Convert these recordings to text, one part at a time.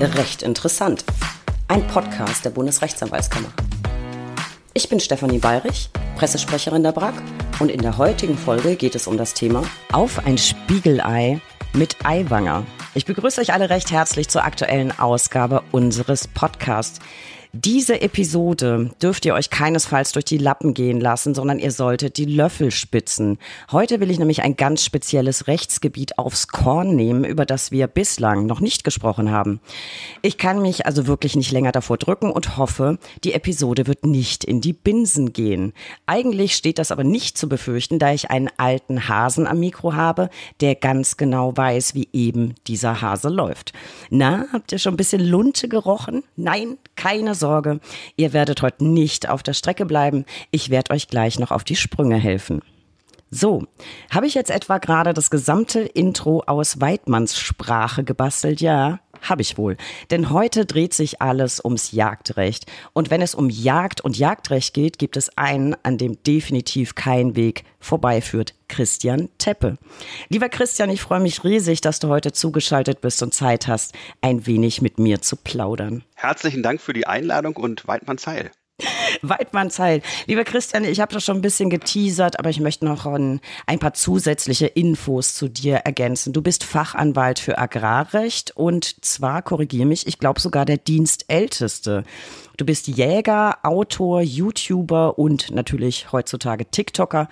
Recht interessant. Ein Podcast der Bundesrechtsanwaltskammer. Ich bin Stefanie Bayrich, Pressesprecherin der BRAG und in der heutigen Folge geht es um das Thema Auf ein Spiegelei mit Eiwanger. Ich begrüße euch alle recht herzlich zur aktuellen Ausgabe unseres Podcasts. Diese Episode dürft ihr euch keinesfalls durch die Lappen gehen lassen, sondern ihr solltet die Löffel spitzen. Heute will ich nämlich ein ganz spezielles Rechtsgebiet aufs Korn nehmen, über das wir bislang noch nicht gesprochen haben. Ich kann mich also wirklich nicht länger davor drücken und hoffe, die Episode wird nicht in die Binsen gehen. Eigentlich steht das aber nicht zu befürchten, da ich einen alten Hasen am Mikro habe, der ganz genau weiß, wie eben dieser Hase läuft. Na, habt ihr schon ein bisschen Lunte gerochen? Nein? Keine Sorge, ihr werdet heute nicht auf der Strecke bleiben. Ich werde euch gleich noch auf die Sprünge helfen. So, habe ich jetzt etwa gerade das gesamte Intro aus Weidmanns Sprache gebastelt? Ja, habe ich wohl. Denn heute dreht sich alles ums Jagdrecht. Und wenn es um Jagd und Jagdrecht geht, gibt es einen, an dem definitiv kein Weg vorbeiführt. Christian Teppe. Lieber Christian, ich freue mich riesig, dass du heute zugeschaltet bist und Zeit hast, ein wenig mit mir zu plaudern. Herzlichen Dank für die Einladung und Weidmann Zeil. Weidmannsheil. Lieber Christian, ich habe das schon ein bisschen geteasert, aber ich möchte noch ein, paar zusätzliche Infos zu dir ergänzen. Du bist Fachanwalt für Agrarrecht und zwar, korrigiere mich, ich glaube sogar der Dienstälteste. Du bist Jäger, Autor, YouTuber und natürlich heutzutage TikToker.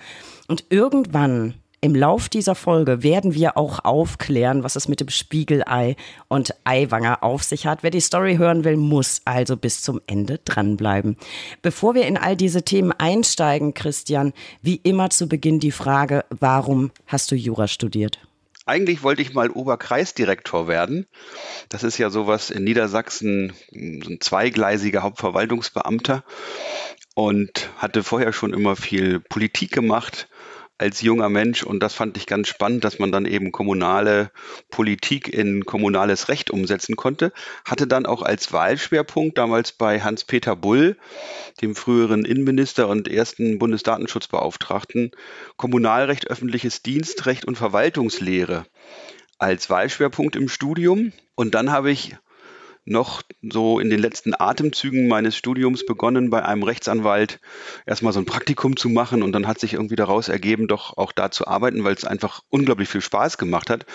Und irgendwann im Lauf dieser Folge werden wir auch aufklären, was es mit dem Spiegelei und Eiwanger auf sich hat. Wer die Story hören will, muss also bis zum Ende dranbleiben. Bevor wir in all diese Themen einsteigen, Christian, wie immer zu Beginn die Frage, warum hast du Jura studiert? Eigentlich wollte ich mal Oberkreisdirektor werden. Das ist ja sowas in Niedersachsen, so ein zweigleisiger Hauptverwaltungsbeamter und hatte vorher schon immer viel Politik gemacht als junger Mensch. Und das fand ich ganz spannend, dass man dann eben kommunale Politik in kommunales Recht umsetzen konnte. Hatte dann auch als Wahlschwerpunkt damals bei Hans-Peter Bull, dem früheren Innenminister und ersten Bundesdatenschutzbeauftragten, Kommunalrecht, öffentliches Dienstrecht und Verwaltungslehre als Wahlschwerpunkt im Studium. Und dann habe ich noch so in den letzten Atemzügen meines Studiums begonnen, bei einem Rechtsanwalt erstmal so ein Praktikum zu machen und dann hat sich irgendwie daraus ergeben, doch auch da zu arbeiten, weil es einfach unglaublich viel Spaß gemacht hat.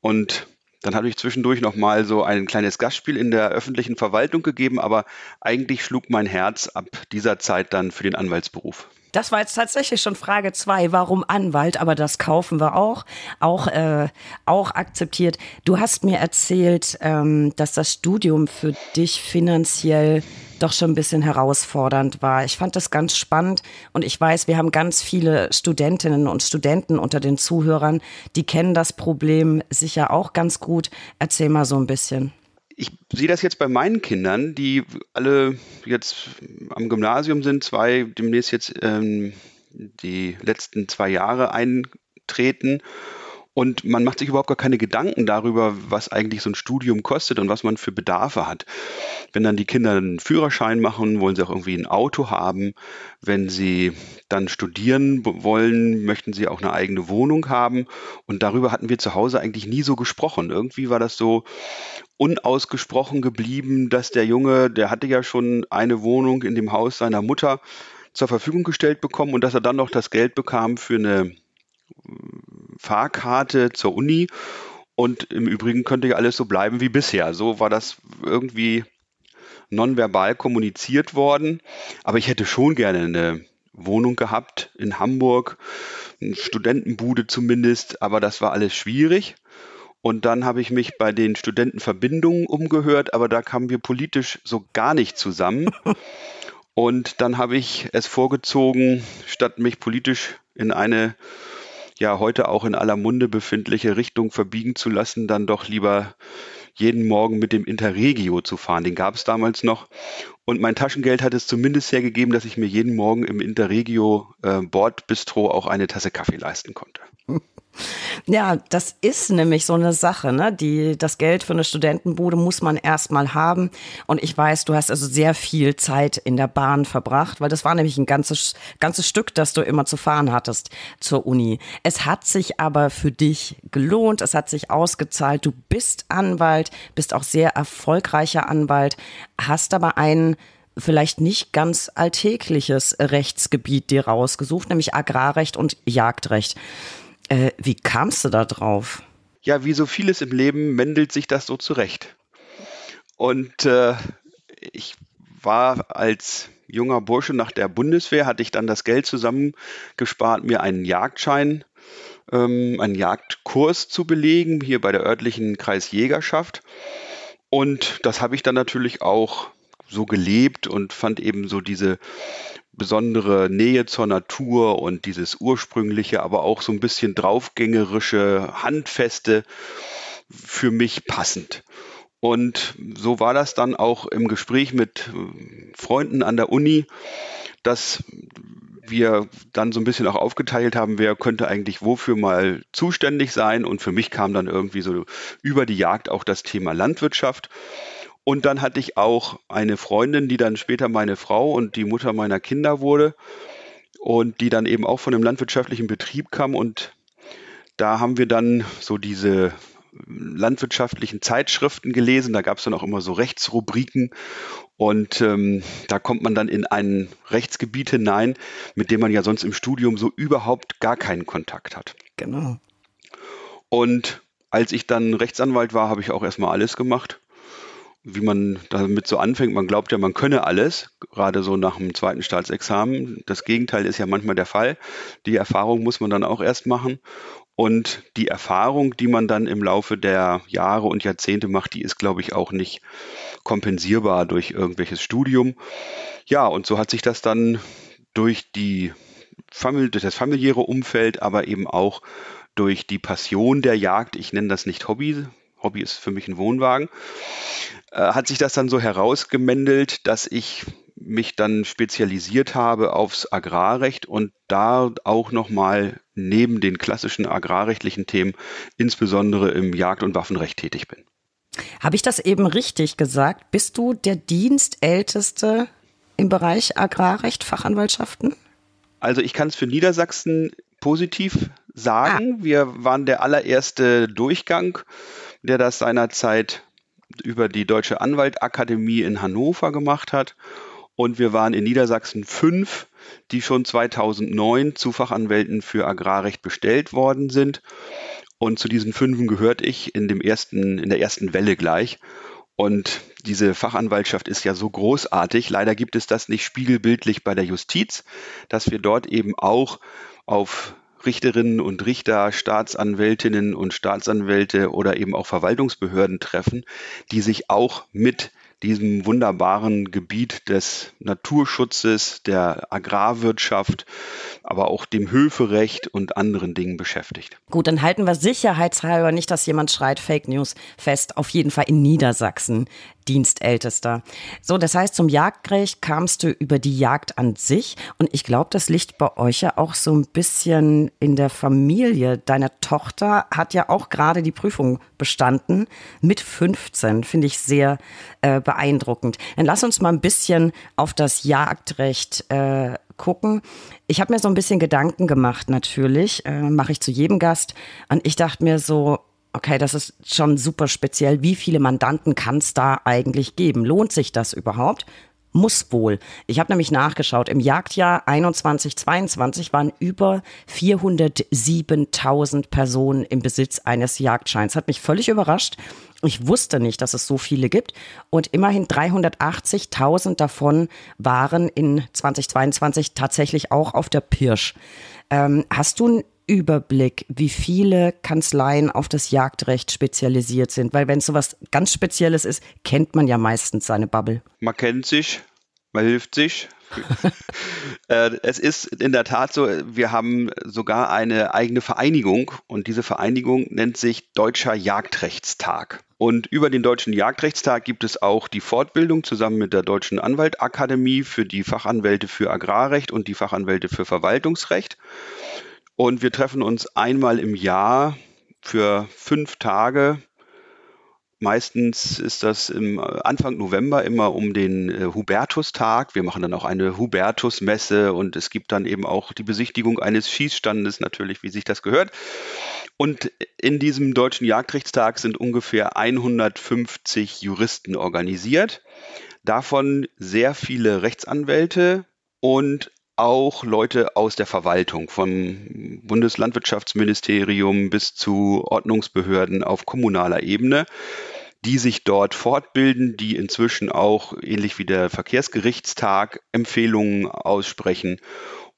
Und dann habe ich zwischendurch nochmal so ein kleines Gastspiel in der öffentlichen Verwaltung gegeben, aber eigentlich schlug mein Herz ab dieser Zeit dann für den Anwaltsberuf. Das war jetzt tatsächlich schon Frage zwei, warum Anwalt, aber das kaufen wir auch, auch, äh, auch akzeptiert. Du hast mir erzählt, ähm, dass das Studium für dich finanziell doch schon ein bisschen herausfordernd war. Ich fand das ganz spannend und ich weiß, wir haben ganz viele Studentinnen und Studenten unter den Zuhörern, die kennen das Problem sicher auch ganz gut. Erzähl mal so ein bisschen ich sehe das jetzt bei meinen Kindern, die alle jetzt am Gymnasium sind, zwei demnächst jetzt ähm, die letzten zwei Jahre eintreten und man macht sich überhaupt gar keine Gedanken darüber, was eigentlich so ein Studium kostet und was man für Bedarfe hat. Wenn dann die Kinder einen Führerschein machen, wollen sie auch irgendwie ein Auto haben. Wenn sie dann studieren wollen, möchten sie auch eine eigene Wohnung haben. Und darüber hatten wir zu Hause eigentlich nie so gesprochen. Irgendwie war das so unausgesprochen geblieben, dass der Junge, der hatte ja schon eine Wohnung in dem Haus seiner Mutter zur Verfügung gestellt bekommen und dass er dann noch das Geld bekam für eine Fahrkarte zur Uni. Und im Übrigen könnte ja alles so bleiben wie bisher. So war das irgendwie nonverbal kommuniziert worden. Aber ich hätte schon gerne eine Wohnung gehabt in Hamburg, eine Studentenbude zumindest, aber das war alles schwierig. Und dann habe ich mich bei den Studentenverbindungen umgehört, aber da kamen wir politisch so gar nicht zusammen. Und dann habe ich es vorgezogen, statt mich politisch in eine ja heute auch in aller Munde befindliche Richtung verbiegen zu lassen, dann doch lieber jeden Morgen mit dem Interregio zu fahren. Den gab es damals noch. Und mein Taschengeld hat es zumindest hergegeben, dass ich mir jeden Morgen im Interregio äh, Bordbistro auch eine Tasse Kaffee leisten konnte. Ja, das ist nämlich so eine Sache, ne? Die, das Geld für eine Studentenbude muss man erstmal haben. Und ich weiß, du hast also sehr viel Zeit in der Bahn verbracht, weil das war nämlich ein ganzes, ganzes Stück, das du immer zu fahren hattest zur Uni. Es hat sich aber für dich gelohnt, es hat sich ausgezahlt. Du bist Anwalt, bist auch sehr erfolgreicher Anwalt, hast aber einen vielleicht nicht ganz alltägliches Rechtsgebiet dir rausgesucht, nämlich Agrarrecht und Jagdrecht. Äh, wie kamst du da drauf? Ja, wie so vieles im Leben mendelt sich das so zurecht. Und äh, ich war als junger Bursche nach der Bundeswehr, hatte ich dann das Geld zusammengespart, mir einen Jagdschein, ähm, einen Jagdkurs zu belegen, hier bei der örtlichen Kreisjägerschaft. Und das habe ich dann natürlich auch so gelebt und fand eben so diese besondere Nähe zur Natur und dieses ursprüngliche, aber auch so ein bisschen draufgängerische, handfeste für mich passend. Und so war das dann auch im Gespräch mit äh, Freunden an der Uni, dass wir dann so ein bisschen auch aufgeteilt haben, wer könnte eigentlich wofür mal zuständig sein. Und für mich kam dann irgendwie so über die Jagd auch das Thema Landwirtschaft. Und dann hatte ich auch eine Freundin, die dann später meine Frau und die Mutter meiner Kinder wurde und die dann eben auch von einem landwirtschaftlichen Betrieb kam. Und da haben wir dann so diese landwirtschaftlichen Zeitschriften gelesen. Da gab es dann auch immer so Rechtsrubriken und ähm, da kommt man dann in ein Rechtsgebiet hinein, mit dem man ja sonst im Studium so überhaupt gar keinen Kontakt hat. Genau. Und als ich dann Rechtsanwalt war, habe ich auch erstmal alles gemacht wie man damit so anfängt, man glaubt ja, man könne alles, gerade so nach dem zweiten Staatsexamen. Das Gegenteil ist ja manchmal der Fall. Die Erfahrung muss man dann auch erst machen. Und die Erfahrung, die man dann im Laufe der Jahre und Jahrzehnte macht, die ist, glaube ich, auch nicht kompensierbar durch irgendwelches Studium. Ja, und so hat sich das dann durch die Famili das familiäre Umfeld, aber eben auch durch die Passion der Jagd, ich nenne das nicht Hobby, Hobby ist für mich ein Wohnwagen, äh, hat sich das dann so herausgemendelt, dass ich mich dann spezialisiert habe aufs Agrarrecht und da auch nochmal neben den klassischen agrarrechtlichen Themen, insbesondere im Jagd- und Waffenrecht tätig bin. Habe ich das eben richtig gesagt? Bist du der Dienstälteste im Bereich Agrarrecht, Fachanwaltschaften? Also ich kann es für Niedersachsen positiv sagen. Ah. Wir waren der allererste Durchgang, der das seinerzeit über die Deutsche Anwaltakademie in Hannover gemacht hat. Und wir waren in Niedersachsen fünf, die schon 2009 zu Fachanwälten für Agrarrecht bestellt worden sind. Und zu diesen Fünfen gehört ich in, dem ersten, in der ersten Welle gleich. Und diese Fachanwaltschaft ist ja so großartig. Leider gibt es das nicht spiegelbildlich bei der Justiz, dass wir dort eben auch auf Richterinnen und Richter, Staatsanwältinnen und Staatsanwälte oder eben auch Verwaltungsbehörden treffen, die sich auch mit diesem wunderbaren Gebiet des Naturschutzes, der Agrarwirtschaft, aber auch dem Höferecht und anderen Dingen beschäftigt. Gut, dann halten wir sicherheitshalber nicht, dass jemand schreit Fake News fest, auf jeden Fall in Niedersachsen. Dienstältester. So, das heißt, zum Jagdrecht kamst du über die Jagd an sich. Und ich glaube, das liegt bei euch ja auch so ein bisschen in der Familie. Deine Tochter hat ja auch gerade die Prüfung bestanden mit 15. Finde ich sehr äh, beeindruckend. Dann lass uns mal ein bisschen auf das Jagdrecht äh, gucken. Ich habe mir so ein bisschen Gedanken gemacht, natürlich. Äh, Mache ich zu jedem Gast. Und ich dachte mir so, okay, das ist schon super speziell. Wie viele Mandanten kann es da eigentlich geben? Lohnt sich das überhaupt? Muss wohl. Ich habe nämlich nachgeschaut. Im Jagdjahr 21, 22 waren über 407.000 Personen im Besitz eines Jagdscheins. Hat mich völlig überrascht. Ich wusste nicht, dass es so viele gibt. Und immerhin 380.000 davon waren in 2022 tatsächlich auch auf der Pirsch. Ähm, hast du Überblick, wie viele Kanzleien auf das Jagdrecht spezialisiert sind? Weil wenn es sowas ganz Spezielles ist, kennt man ja meistens seine Bubble. Man kennt sich, man hilft sich. Äh, es ist in der Tat so, wir haben sogar eine eigene Vereinigung und diese Vereinigung nennt sich Deutscher Jagdrechtstag. Und über den Deutschen Jagdrechtstag gibt es auch die Fortbildung zusammen mit der Deutschen Anwaltakademie für die Fachanwälte für Agrarrecht und die Fachanwälte für Verwaltungsrecht. Und wir treffen uns einmal im Jahr für fünf Tage. Meistens ist das im äh, Anfang November immer um den äh, Hubertus-Tag. Wir machen dann auch eine Hubertus-Messe und es gibt dann eben auch die Besichtigung eines Schießstandes natürlich, wie sich das gehört. Und in diesem Deutschen Jagdrechtstag sind ungefähr 150 Juristen organisiert. Davon sehr viele Rechtsanwälte und auch Leute aus der Verwaltung, vom Bundeslandwirtschaftsministerium bis zu Ordnungsbehörden auf kommunaler Ebene, die sich dort fortbilden, die inzwischen auch ähnlich wie der Verkehrsgerichtstag Empfehlungen aussprechen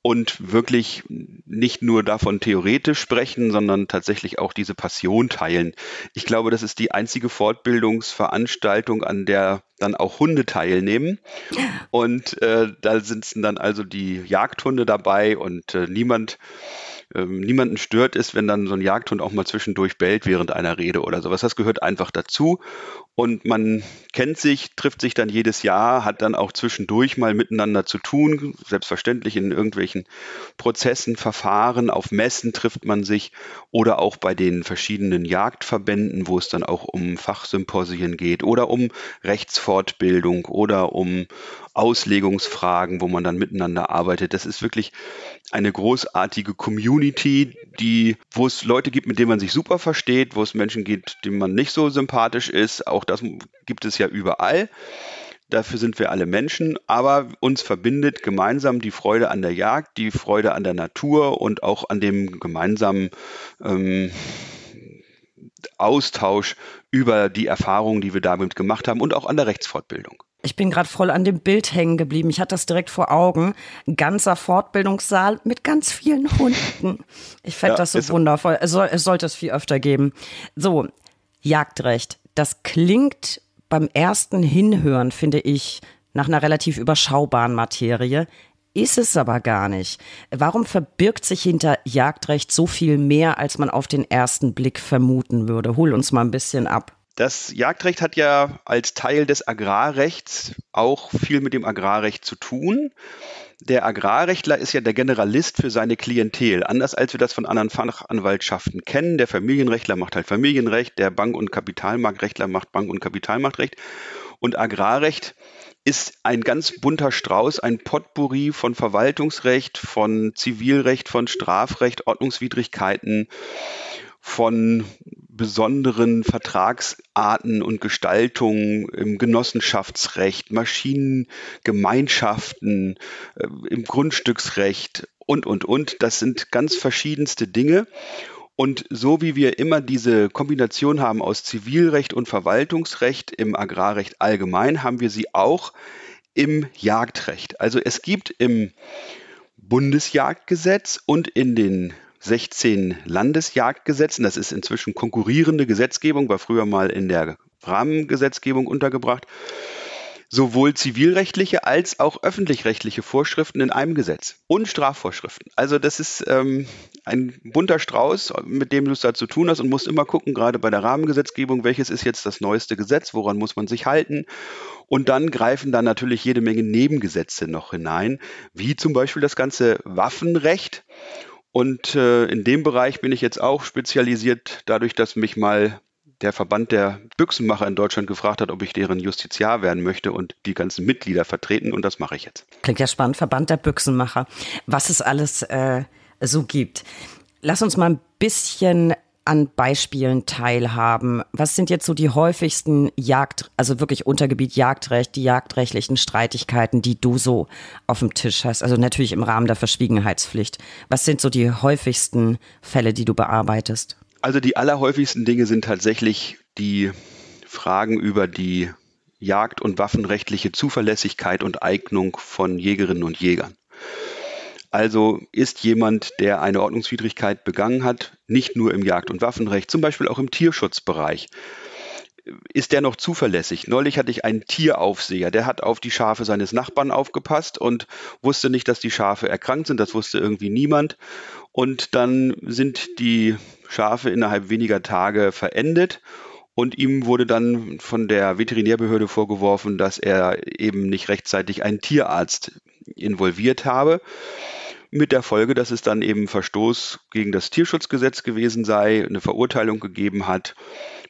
und wirklich nicht nur davon theoretisch sprechen, sondern tatsächlich auch diese Passion teilen. Ich glaube, das ist die einzige Fortbildungsveranstaltung, an der dann auch Hunde teilnehmen. Und äh, da sitzen dann also die Jagdhunde dabei und äh, niemand ähm, niemanden stört es, wenn dann so ein Jagdhund auch mal zwischendurch bellt während einer Rede oder sowas. Das gehört einfach dazu. Und man kennt sich, trifft sich dann jedes Jahr, hat dann auch zwischendurch mal miteinander zu tun. Selbstverständlich in irgendwelchen Prozessen, Verfahren, auf Messen trifft man sich oder auch bei den verschiedenen Jagdverbänden, wo es dann auch um Fachsymposien geht oder um Rechtsfortbildung oder um Auslegungsfragen, wo man dann miteinander arbeitet. Das ist wirklich eine großartige Community, die, wo es Leute gibt, mit denen man sich super versteht, wo es Menschen gibt, denen man nicht so sympathisch ist. Auch das gibt es ja überall. Dafür sind wir alle Menschen, aber uns verbindet gemeinsam die Freude an der Jagd, die Freude an der Natur und auch an dem gemeinsamen ähm, Austausch über die Erfahrungen, die wir damit gemacht haben und auch an der Rechtsfortbildung. Ich bin gerade voll an dem Bild hängen geblieben. Ich hatte das direkt vor Augen. Ein ganzer Fortbildungssaal mit ganz vielen Hunden. Ich fände ja, das so wundervoll. Es, soll, es sollte es viel öfter geben. So, Jagdrecht. Das klingt beim ersten Hinhören, finde ich, nach einer relativ überschaubaren Materie. Ist es aber gar nicht. Warum verbirgt sich hinter Jagdrecht so viel mehr, als man auf den ersten Blick vermuten würde? Hol uns mal ein bisschen ab. Das Jagdrecht hat ja als Teil des Agrarrechts auch viel mit dem Agrarrecht zu tun. Der Agrarrechtler ist ja der Generalist für seine Klientel, anders als wir das von anderen Fachanwaltschaften kennen. Der Familienrechtler macht halt Familienrecht, der Bank- und Kapitalmarktrechtler macht Bank- und Kapitalmarktrecht. Und Agrarrecht ist ein ganz bunter Strauß, ein Potpourri von Verwaltungsrecht, von Zivilrecht, von Strafrecht, Ordnungswidrigkeiten, von besonderen Vertragsarten und Gestaltungen im Genossenschaftsrecht, Maschinengemeinschaften, äh, im Grundstücksrecht und, und, und. Das sind ganz verschiedenste Dinge. Und so wie wir immer diese Kombination haben aus Zivilrecht und Verwaltungsrecht im Agrarrecht allgemein, haben wir sie auch im Jagdrecht. Also es gibt im Bundesjagdgesetz und in den 16 Landesjagdgesetzen. Das ist inzwischen konkurrierende Gesetzgebung, war früher mal in der Rahmengesetzgebung untergebracht. Sowohl zivilrechtliche als auch öffentlich-rechtliche Vorschriften in einem Gesetz und Strafvorschriften. Also das ist ähm, ein bunter Strauß, mit dem du es da zu tun hast und musst immer gucken, gerade bei der Rahmengesetzgebung, welches ist jetzt das neueste Gesetz, woran muss man sich halten. Und dann greifen da natürlich jede Menge Nebengesetze noch hinein, wie zum Beispiel das ganze Waffenrecht und äh, in dem Bereich bin ich jetzt auch spezialisiert, dadurch, dass mich mal der Verband der Büchsenmacher in Deutschland gefragt hat, ob ich deren Justiziar werden möchte und die ganzen Mitglieder vertreten und das mache ich jetzt. Klingt ja spannend, Verband der Büchsenmacher. Was es alles äh, so gibt. Lass uns mal ein bisschen an Beispielen teilhaben? Was sind jetzt so die häufigsten Jagd, also wirklich Untergebiet Jagdrecht, die jagdrechtlichen Streitigkeiten, die du so auf dem Tisch hast? Also natürlich im Rahmen der Verschwiegenheitspflicht. Was sind so die häufigsten Fälle, die du bearbeitest? Also die allerhäufigsten Dinge sind tatsächlich die Fragen über die jagd- und waffenrechtliche Zuverlässigkeit und Eignung von Jägerinnen und Jägern. Also ist jemand, der eine Ordnungswidrigkeit begangen hat, nicht nur im Jagd- und Waffenrecht, zum Beispiel auch im Tierschutzbereich, ist der noch zuverlässig? Neulich hatte ich einen Tieraufseher, der hat auf die Schafe seines Nachbarn aufgepasst und wusste nicht, dass die Schafe erkrankt sind. Das wusste irgendwie niemand. Und dann sind die Schafe innerhalb weniger Tage verendet und ihm wurde dann von der Veterinärbehörde vorgeworfen, dass er eben nicht rechtzeitig einen Tierarzt involviert habe. Mit der Folge, dass es dann eben Verstoß gegen das Tierschutzgesetz gewesen sei, eine Verurteilung gegeben hat.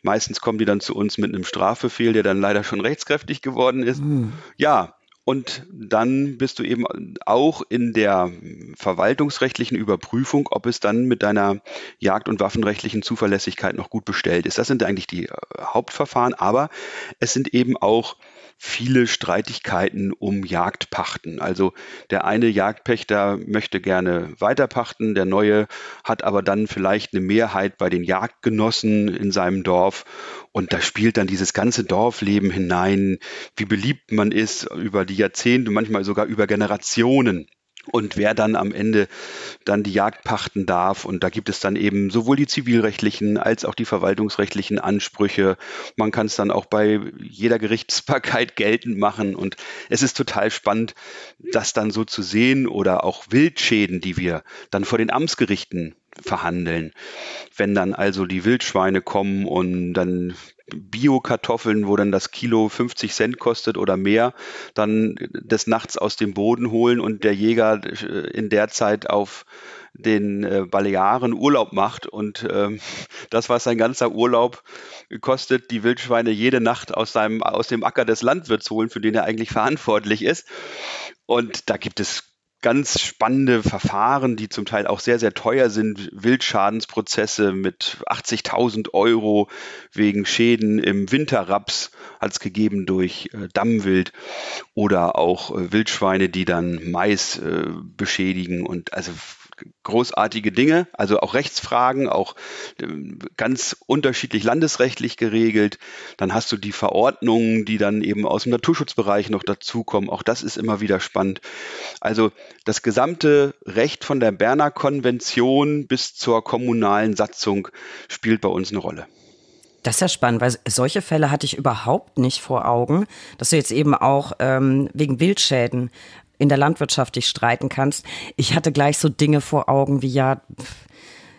Meistens kommen die dann zu uns mit einem Strafbefehl, der dann leider schon rechtskräftig geworden ist. Mhm. Ja, und dann bist du eben auch in der verwaltungsrechtlichen Überprüfung, ob es dann mit deiner jagd- und waffenrechtlichen Zuverlässigkeit noch gut bestellt ist. Das sind eigentlich die äh, Hauptverfahren, aber es sind eben auch viele Streitigkeiten um Jagdpachten. Also der eine Jagdpächter möchte gerne weiterpachten, der neue hat aber dann vielleicht eine Mehrheit bei den Jagdgenossen in seinem Dorf und da spielt dann dieses ganze Dorfleben hinein, wie beliebt man ist über die Jahrzehnte, manchmal sogar über Generationen und wer dann am Ende dann die Jagd pachten darf. Und da gibt es dann eben sowohl die zivilrechtlichen als auch die verwaltungsrechtlichen Ansprüche. Man kann es dann auch bei jeder Gerichtsbarkeit geltend machen. Und es ist total spannend, das dann so zu sehen oder auch Wildschäden, die wir dann vor den Amtsgerichten verhandeln. Wenn dann also die Wildschweine kommen und dann Bio-Kartoffeln, wo dann das Kilo 50 Cent kostet oder mehr, dann des Nachts aus dem Boden holen und der Jäger äh, in der Zeit auf den äh, Balearen Urlaub macht und ähm, das, was sein ganzer Urlaub kostet, die Wildschweine jede Nacht aus, seinem, aus dem Acker des Landwirts holen, für den er eigentlich verantwortlich ist. Und da gibt es ganz spannende Verfahren, die zum Teil auch sehr, sehr teuer sind. Wildschadensprozesse mit 80.000 Euro wegen Schäden im Winterraps hat es gegeben durch äh, Dammwild oder auch äh, Wildschweine, die dann Mais äh, beschädigen und also großartige Dinge, also auch Rechtsfragen, auch ähm, ganz unterschiedlich landesrechtlich geregelt. Dann hast du die Verordnungen, die dann eben aus dem Naturschutzbereich noch dazukommen. Auch das ist immer wieder spannend. Also das gesamte Recht von der Berner Konvention bis zur kommunalen Satzung spielt bei uns eine Rolle. Das ist ja spannend, weil solche Fälle hatte ich überhaupt nicht vor Augen, dass du jetzt eben auch ähm, wegen Wildschäden in der Landwirtschaft dich streiten kannst. Ich hatte gleich so Dinge vor Augen wie ja,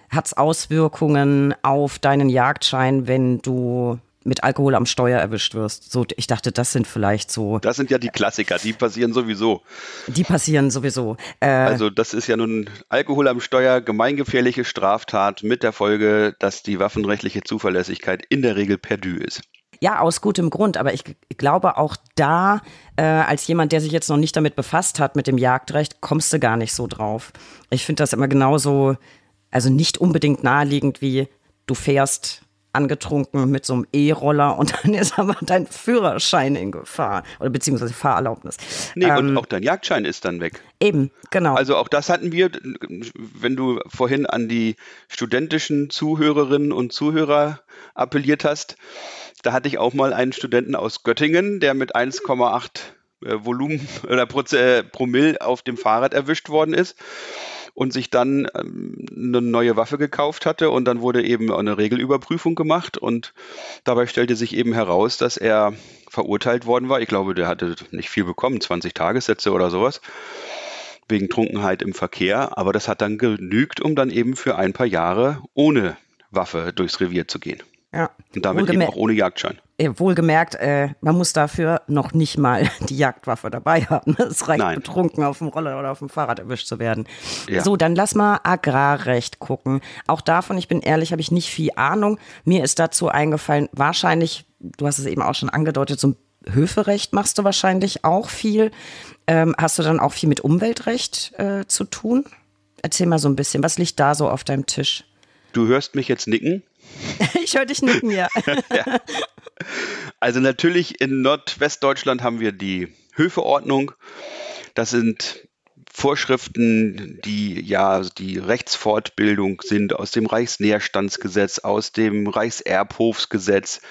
hat es Auswirkungen auf deinen Jagdschein, wenn du mit Alkohol am Steuer erwischt wirst. So, ich dachte, das sind vielleicht so. Das sind ja die Klassiker, die passieren sowieso. Die passieren sowieso. Äh, also das ist ja nun Alkohol am Steuer, gemeingefährliche Straftat mit der Folge, dass die waffenrechtliche Zuverlässigkeit in der Regel perdu ist. Ja, aus gutem Grund. Aber ich glaube, auch da, äh, als jemand, der sich jetzt noch nicht damit befasst hat, mit dem Jagdrecht, kommst du gar nicht so drauf. Ich finde das immer genauso, also nicht unbedingt naheliegend wie du fährst angetrunken mit so einem E-Roller und dann ist aber dein Führerschein in Gefahr oder beziehungsweise Fahrerlaubnis. Nee, ähm, und auch dein Jagdschein ist dann weg. Eben, genau. Also auch das hatten wir, wenn du vorhin an die studentischen Zuhörerinnen und Zuhörer appelliert hast, da hatte ich auch mal einen Studenten aus Göttingen, der mit 1,8 äh, Volumen oder äh, Promille auf dem Fahrrad erwischt worden ist und sich dann ähm, eine neue Waffe gekauft hatte und dann wurde eben eine Regelüberprüfung gemacht und dabei stellte sich eben heraus, dass er verurteilt worden war. Ich glaube, der hatte nicht viel bekommen, 20 Tagessätze oder sowas wegen Trunkenheit im Verkehr, aber das hat dann genügt, um dann eben für ein paar Jahre ohne Waffe durchs Revier zu gehen. Ja. Und damit eben auch ohne Jagdschein. Äh, wohlgemerkt, äh, man muss dafür noch nicht mal die Jagdwaffe dabei haben. Es reicht Nein. betrunken auf dem Roller oder auf dem Fahrrad erwischt zu werden. Ja. So, dann lass mal Agrarrecht gucken. Auch davon, ich bin ehrlich, habe ich nicht viel Ahnung. Mir ist dazu eingefallen, wahrscheinlich, du hast es eben auch schon angedeutet, so ein Höferecht machst du wahrscheinlich auch viel. Ähm, hast du dann auch viel mit Umweltrecht äh, zu tun? Erzähl mal so ein bisschen, was liegt da so auf deinem Tisch? Du hörst mich jetzt nicken. Ich höre dich nicken, ja. ja. Also natürlich in Nordwestdeutschland haben wir die Höfeordnung. Das sind Vorschriften, die ja die Rechtsfortbildung sind aus dem Reichsnährstandsgesetz, aus dem Reichserbhofsgesetz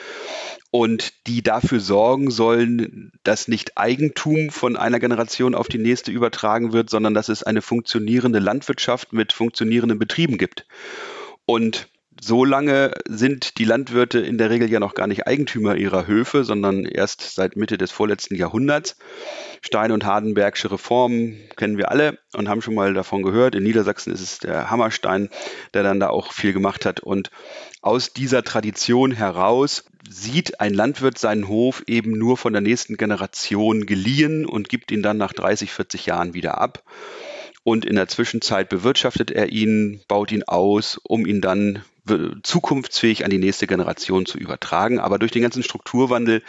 und die dafür sorgen sollen, dass nicht Eigentum von einer Generation auf die nächste übertragen wird, sondern dass es eine funktionierende Landwirtschaft mit funktionierenden Betrieben gibt. Und so lange sind die Landwirte in der Regel ja noch gar nicht Eigentümer ihrer Höfe, sondern erst seit Mitte des vorletzten Jahrhunderts. Stein- und Hardenbergsche Reformen kennen wir alle und haben schon mal davon gehört. In Niedersachsen ist es der Hammerstein, der dann da auch viel gemacht hat. Und aus dieser Tradition heraus sieht ein Landwirt seinen Hof eben nur von der nächsten Generation geliehen und gibt ihn dann nach 30, 40 Jahren wieder ab und in der Zwischenzeit bewirtschaftet er ihn, baut ihn aus, um ihn dann zukunftsfähig an die nächste Generation zu übertragen. Aber durch den ganzen Strukturwandel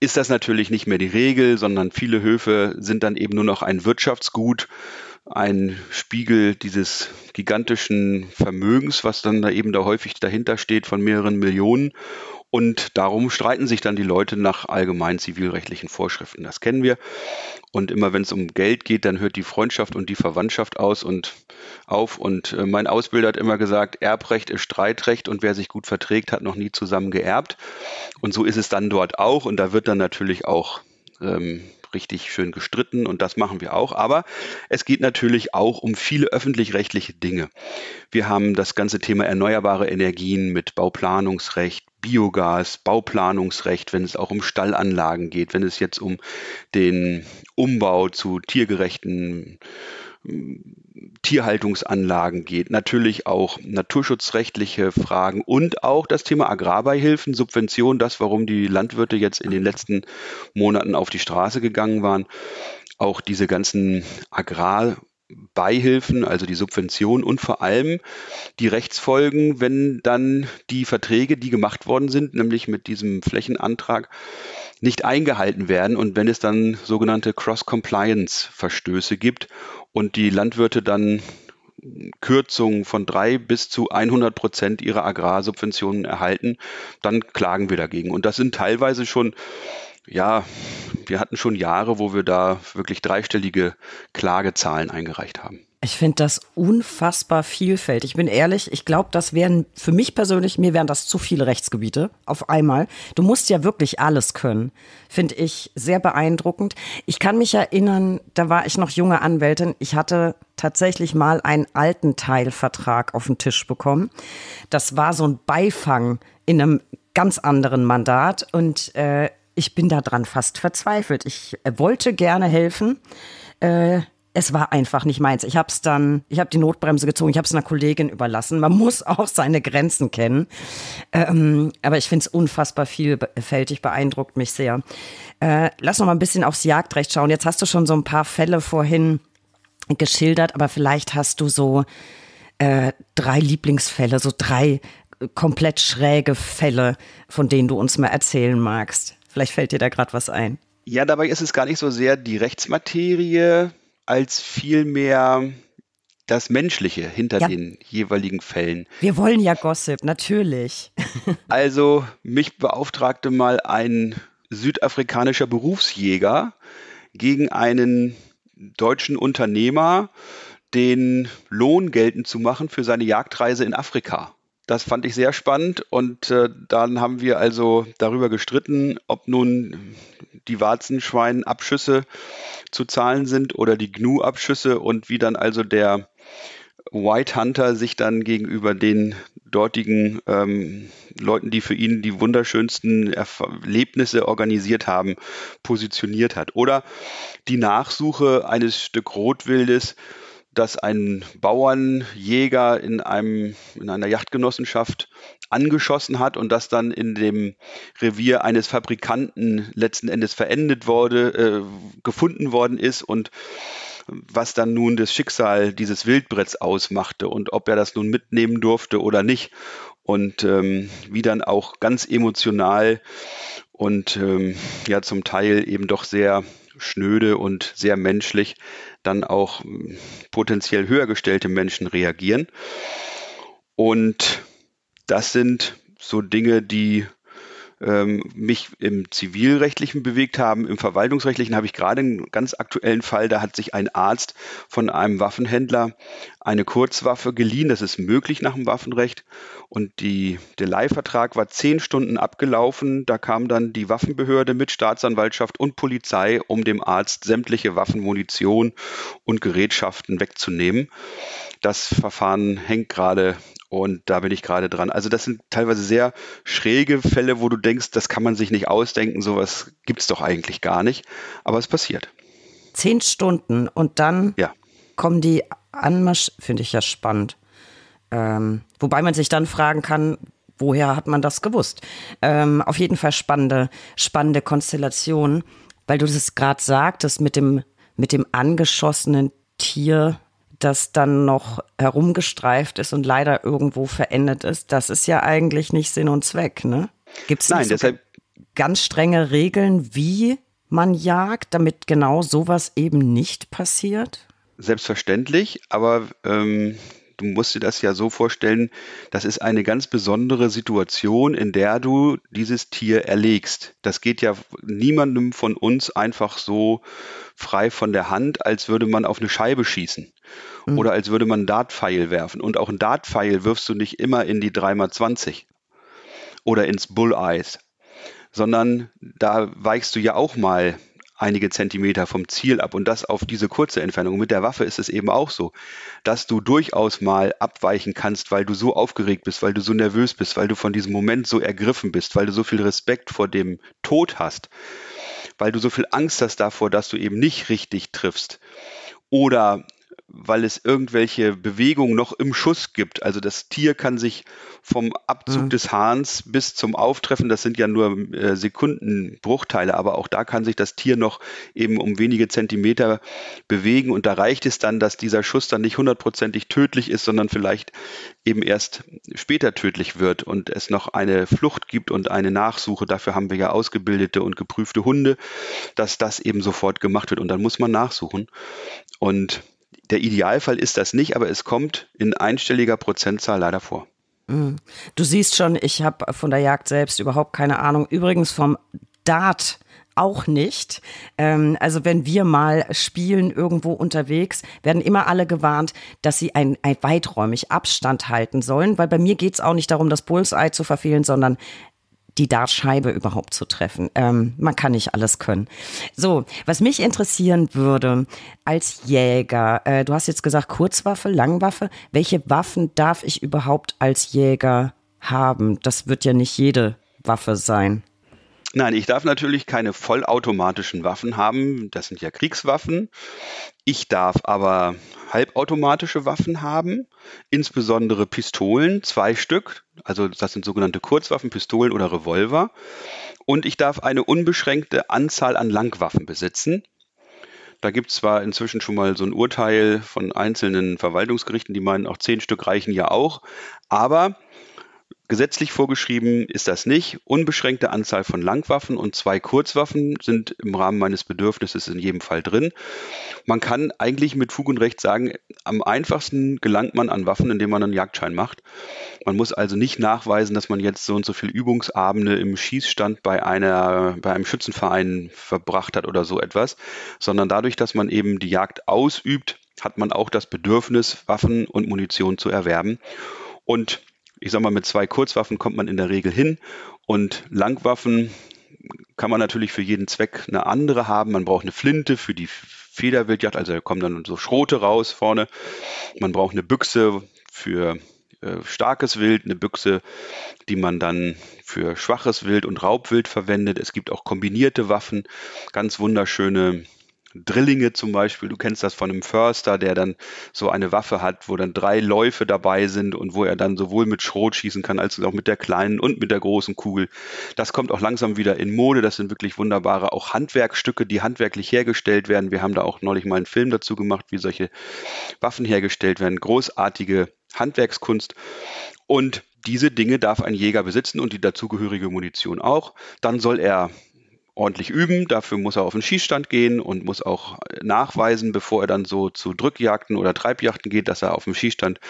ist das natürlich nicht mehr die Regel, sondern viele Höfe sind dann eben nur noch ein Wirtschaftsgut, ein Spiegel dieses gigantischen Vermögens, was dann da eben da häufig dahinter steht von mehreren Millionen. Und darum streiten sich dann die Leute nach allgemein zivilrechtlichen Vorschriften. Das kennen wir. Und immer wenn es um Geld geht, dann hört die Freundschaft und die Verwandtschaft aus und auf. Und äh, mein Ausbilder hat immer gesagt, Erbrecht ist Streitrecht und wer sich gut verträgt, hat noch nie zusammen geerbt. Und so ist es dann dort auch. Und da wird dann natürlich auch ähm, richtig schön gestritten und das machen wir auch. Aber es geht natürlich auch um viele öffentlich-rechtliche Dinge. Wir haben das ganze Thema erneuerbare Energien mit Bauplanungsrecht, Biogas, Bauplanungsrecht, wenn es auch um Stallanlagen geht, wenn es jetzt um den Umbau zu tiergerechten Tierhaltungsanlagen geht, natürlich auch naturschutzrechtliche Fragen und auch das Thema Agrarbeihilfen, Subventionen, das, warum die Landwirte jetzt in den letzten Monaten auf die Straße gegangen waren. Auch diese ganzen Agrar- Beihilfen, also die Subvention und vor allem die Rechtsfolgen, wenn dann die Verträge, die gemacht worden sind, nämlich mit diesem Flächenantrag, nicht eingehalten werden und wenn es dann sogenannte Cross-Compliance-Verstöße gibt und die Landwirte dann Kürzungen von drei bis zu 100 Prozent ihrer Agrarsubventionen erhalten, dann klagen wir dagegen. Und das sind teilweise schon ja, wir hatten schon Jahre, wo wir da wirklich dreistellige Klagezahlen eingereicht haben. Ich finde das unfassbar vielfältig. Ich bin ehrlich, ich glaube, das wären für mich persönlich, mir wären das zu viele Rechtsgebiete auf einmal. Du musst ja wirklich alles können. Finde ich sehr beeindruckend. Ich kann mich erinnern, da war ich noch junge Anwältin. Ich hatte tatsächlich mal einen alten Teilvertrag auf den Tisch bekommen. Das war so ein Beifang in einem ganz anderen Mandat und äh, ich bin daran fast verzweifelt. Ich äh, wollte gerne helfen. Äh, es war einfach nicht meins. Ich habe es dann, ich habe die Notbremse gezogen, ich habe es einer Kollegin überlassen. Man muss auch seine Grenzen kennen. Ähm, aber ich finde es unfassbar vielfältig, beeindruckt mich sehr. Äh, lass noch mal ein bisschen aufs Jagdrecht schauen. Jetzt hast du schon so ein paar Fälle vorhin geschildert, aber vielleicht hast du so äh, drei Lieblingsfälle, so drei äh, komplett schräge Fälle, von denen du uns mal erzählen magst. Vielleicht fällt dir da gerade was ein. Ja, dabei ist es gar nicht so sehr die Rechtsmaterie als vielmehr das Menschliche hinter ja. den jeweiligen Fällen. Wir wollen ja Gossip, natürlich. also mich beauftragte mal ein südafrikanischer Berufsjäger gegen einen deutschen Unternehmer, den Lohn geltend zu machen für seine Jagdreise in Afrika. Das fand ich sehr spannend und äh, dann haben wir also darüber gestritten, ob nun die Warzenschweinabschüsse zu zahlen sind oder die GNU-Abschüsse und wie dann also der White Hunter sich dann gegenüber den dortigen ähm, Leuten, die für ihn die wunderschönsten Erlebnisse organisiert haben, positioniert hat. Oder die Nachsuche eines Stück Rotwildes dass ein Bauernjäger in, einem, in einer Jachtgenossenschaft angeschossen hat und das dann in dem Revier eines Fabrikanten letzten Endes verendet wurde, äh, gefunden worden ist und was dann nun das Schicksal dieses Wildbretts ausmachte und ob er das nun mitnehmen durfte oder nicht und ähm, wie dann auch ganz emotional und ähm, ja zum Teil eben doch sehr schnöde und sehr menschlich dann auch hm, potenziell höher gestellte Menschen reagieren. Und das sind so Dinge, die ähm, mich im Zivilrechtlichen bewegt haben. Im Verwaltungsrechtlichen habe ich gerade einen ganz aktuellen Fall, da hat sich ein Arzt von einem Waffenhändler eine Kurzwaffe geliehen. Das ist möglich nach dem Waffenrecht. Und die, der Leihvertrag war zehn Stunden abgelaufen. Da kam dann die Waffenbehörde mit Staatsanwaltschaft und Polizei, um dem Arzt sämtliche Waffen, Munition und Gerätschaften wegzunehmen. Das Verfahren hängt gerade und da bin ich gerade dran. Also das sind teilweise sehr schräge Fälle, wo du denkst, das kann man sich nicht ausdenken, sowas gibt es doch eigentlich gar nicht. Aber es passiert. Zehn Stunden und dann ja. kommen die Anmarsch finde ich ja spannend. Ähm, wobei man sich dann fragen kann, woher hat man das gewusst? Ähm, auf jeden Fall spannende, spannende Konstellation, weil du das gerade sagtest mit dem, mit dem angeschossenen Tier, das dann noch herumgestreift ist und leider irgendwo verendet ist. Das ist ja eigentlich nicht Sinn und Zweck, ne? Gibt es nicht so ganz strenge Regeln, wie man jagt, damit genau sowas eben nicht passiert? Selbstverständlich, aber ähm, du musst dir das ja so vorstellen, das ist eine ganz besondere Situation, in der du dieses Tier erlegst. Das geht ja niemandem von uns einfach so frei von der Hand, als würde man auf eine Scheibe schießen mhm. oder als würde man einen Dartpfeil werfen. Und auch einen Dartpfeil wirfst du nicht immer in die 3x20 oder ins Bulleyes, sondern da weichst du ja auch mal einige Zentimeter vom Ziel ab und das auf diese kurze Entfernung. mit der Waffe ist es eben auch so, dass du durchaus mal abweichen kannst, weil du so aufgeregt bist, weil du so nervös bist, weil du von diesem Moment so ergriffen bist, weil du so viel Respekt vor dem Tod hast, weil du so viel Angst hast davor, dass du eben nicht richtig triffst oder weil es irgendwelche Bewegungen noch im Schuss gibt. Also das Tier kann sich vom Abzug mhm. des Hahns bis zum Auftreffen, das sind ja nur äh, Sekundenbruchteile, aber auch da kann sich das Tier noch eben um wenige Zentimeter bewegen und da reicht es dann, dass dieser Schuss dann nicht hundertprozentig tödlich ist, sondern vielleicht eben erst später tödlich wird und es noch eine Flucht gibt und eine Nachsuche. Dafür haben wir ja ausgebildete und geprüfte Hunde, dass das eben sofort gemacht wird und dann muss man nachsuchen und der Idealfall ist das nicht, aber es kommt in einstelliger Prozentzahl leider vor. Hm. Du siehst schon, ich habe von der Jagd selbst überhaupt keine Ahnung. Übrigens vom Dart auch nicht. Ähm, also wenn wir mal spielen irgendwo unterwegs, werden immer alle gewarnt, dass sie ein, ein weiträumig Abstand halten sollen, weil bei mir geht es auch nicht darum, das Bullseye zu verfehlen, sondern die Dartscheibe überhaupt zu treffen. Ähm, man kann nicht alles können. So, was mich interessieren würde als Jäger, äh, du hast jetzt gesagt Kurzwaffe, Langwaffe. Welche Waffen darf ich überhaupt als Jäger haben? Das wird ja nicht jede Waffe sein. Nein, ich darf natürlich keine vollautomatischen Waffen haben. Das sind ja Kriegswaffen. Ich darf aber halbautomatische Waffen haben, insbesondere Pistolen, zwei Stück. Also das sind sogenannte Kurzwaffen, Pistolen oder Revolver. Und ich darf eine unbeschränkte Anzahl an Langwaffen besitzen. Da gibt es zwar inzwischen schon mal so ein Urteil von einzelnen Verwaltungsgerichten, die meinen, auch zehn Stück reichen ja auch. Aber Gesetzlich vorgeschrieben ist das nicht. Unbeschränkte Anzahl von Langwaffen und zwei Kurzwaffen sind im Rahmen meines Bedürfnisses in jedem Fall drin. Man kann eigentlich mit Fug und Recht sagen, am einfachsten gelangt man an Waffen, indem man einen Jagdschein macht. Man muss also nicht nachweisen, dass man jetzt so und so viel Übungsabende im Schießstand bei, einer, bei einem Schützenverein verbracht hat oder so etwas, sondern dadurch, dass man eben die Jagd ausübt, hat man auch das Bedürfnis, Waffen und Munition zu erwerben. Und ich sag mal, mit zwei Kurzwaffen kommt man in der Regel hin und Langwaffen kann man natürlich für jeden Zweck eine andere haben. Man braucht eine Flinte für die Federwildjagd, also da kommen dann so Schrote raus vorne. Man braucht eine Büchse für äh, starkes Wild, eine Büchse, die man dann für schwaches Wild und Raubwild verwendet. Es gibt auch kombinierte Waffen, ganz wunderschöne Drillinge zum Beispiel. Du kennst das von einem Förster, der dann so eine Waffe hat, wo dann drei Läufe dabei sind und wo er dann sowohl mit Schrot schießen kann, als auch mit der kleinen und mit der großen Kugel. Das kommt auch langsam wieder in Mode. Das sind wirklich wunderbare auch Handwerkstücke, die handwerklich hergestellt werden. Wir haben da auch neulich mal einen Film dazu gemacht, wie solche Waffen hergestellt werden. Großartige Handwerkskunst. Und diese Dinge darf ein Jäger besitzen und die dazugehörige Munition auch. Dann soll er ordentlich üben. Dafür muss er auf den Schießstand gehen und muss auch nachweisen, bevor er dann so zu Drückjagden oder Treibjagden geht, dass er auf dem Schießstand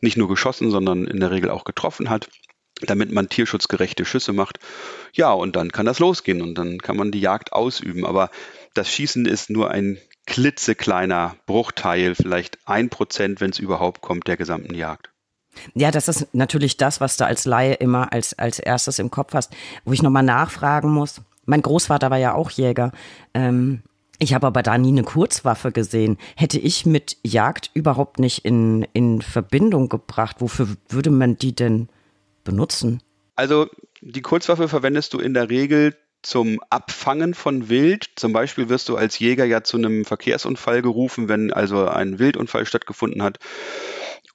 nicht nur geschossen, sondern in der Regel auch getroffen hat damit man tierschutzgerechte Schüsse macht. Ja, und dann kann das losgehen und dann kann man die Jagd ausüben. Aber das Schießen ist nur ein klitzekleiner Bruchteil, vielleicht ein Prozent, wenn es überhaupt kommt, der gesamten Jagd. Ja, das ist natürlich das, was du als Laie immer als, als erstes im Kopf hast. Wo ich nochmal nachfragen muss, mein Großvater war ja auch Jäger. Ähm, ich habe aber da nie eine Kurzwaffe gesehen. Hätte ich mit Jagd überhaupt nicht in, in Verbindung gebracht, wofür würde man die denn benutzen? Also die Kurzwaffe verwendest du in der Regel zum Abfangen von Wild. Zum Beispiel wirst du als Jäger ja zu einem Verkehrsunfall gerufen, wenn also ein Wildunfall stattgefunden hat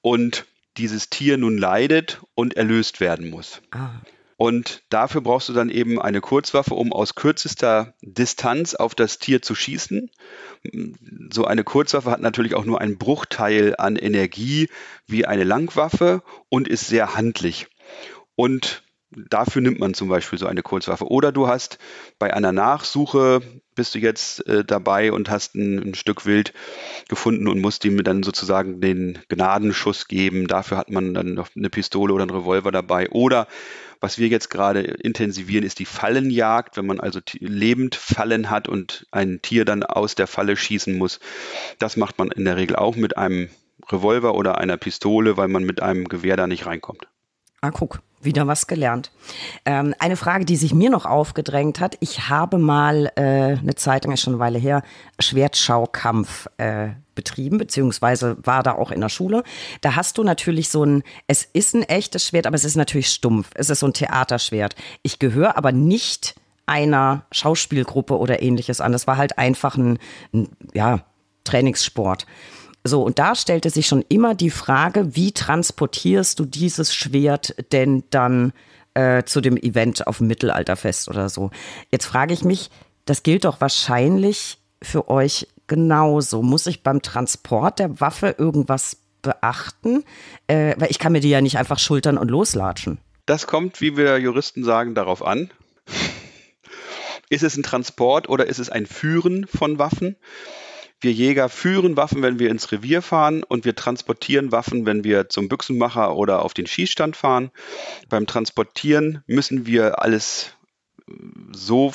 und dieses Tier nun leidet und erlöst werden muss. Ah. Und dafür brauchst du dann eben eine Kurzwaffe, um aus kürzester Distanz auf das Tier zu schießen. So eine Kurzwaffe hat natürlich auch nur einen Bruchteil an Energie wie eine Langwaffe und ist sehr handlich. Und dafür nimmt man zum Beispiel so eine Kurzwaffe. Oder du hast bei einer Nachsuche, bist du jetzt äh, dabei und hast ein, ein, Stück Wild gefunden und musst ihm dann sozusagen den Gnadenschuss geben. Dafür hat man dann noch eine Pistole oder einen Revolver dabei. Oder was wir jetzt gerade intensivieren, ist die Fallenjagd. Wenn man also lebend Fallen hat und ein Tier dann aus der Falle schießen muss, das macht man in der Regel auch mit einem Revolver oder einer Pistole, weil man mit einem Gewehr da nicht reinkommt. Ah, guck. Wieder was gelernt. Ähm, eine Frage, die sich mir noch aufgedrängt hat. Ich habe mal äh, eine Zeit lang, ist schon eine Weile her, Schwertschaukampf äh, betrieben, beziehungsweise war da auch in der Schule. Da hast du natürlich so ein, es ist ein echtes Schwert, aber es ist natürlich stumpf. Es ist so ein Theaterschwert. Ich gehöre aber nicht einer Schauspielgruppe oder ähnliches an. Das war halt einfach ein, ein ja, Trainingssport. So, und da stellte sich schon immer die Frage, wie transportierst du dieses Schwert denn dann äh, zu dem Event auf dem Mittelalterfest oder so? Jetzt frage ich mich, das gilt doch wahrscheinlich für euch genauso. Muss ich beim Transport der Waffe irgendwas beachten? Äh, weil ich kann mir die ja nicht einfach schultern und loslatschen. Das kommt, wie wir Juristen sagen, darauf an. Ist es ein Transport oder ist es ein Führen von Waffen? Wir Jäger führen Waffen, wenn wir ins Revier fahren und wir transportieren Waffen, wenn wir zum Büchsenmacher oder auf den Schießstand fahren. Beim Transportieren müssen wir alles äh, so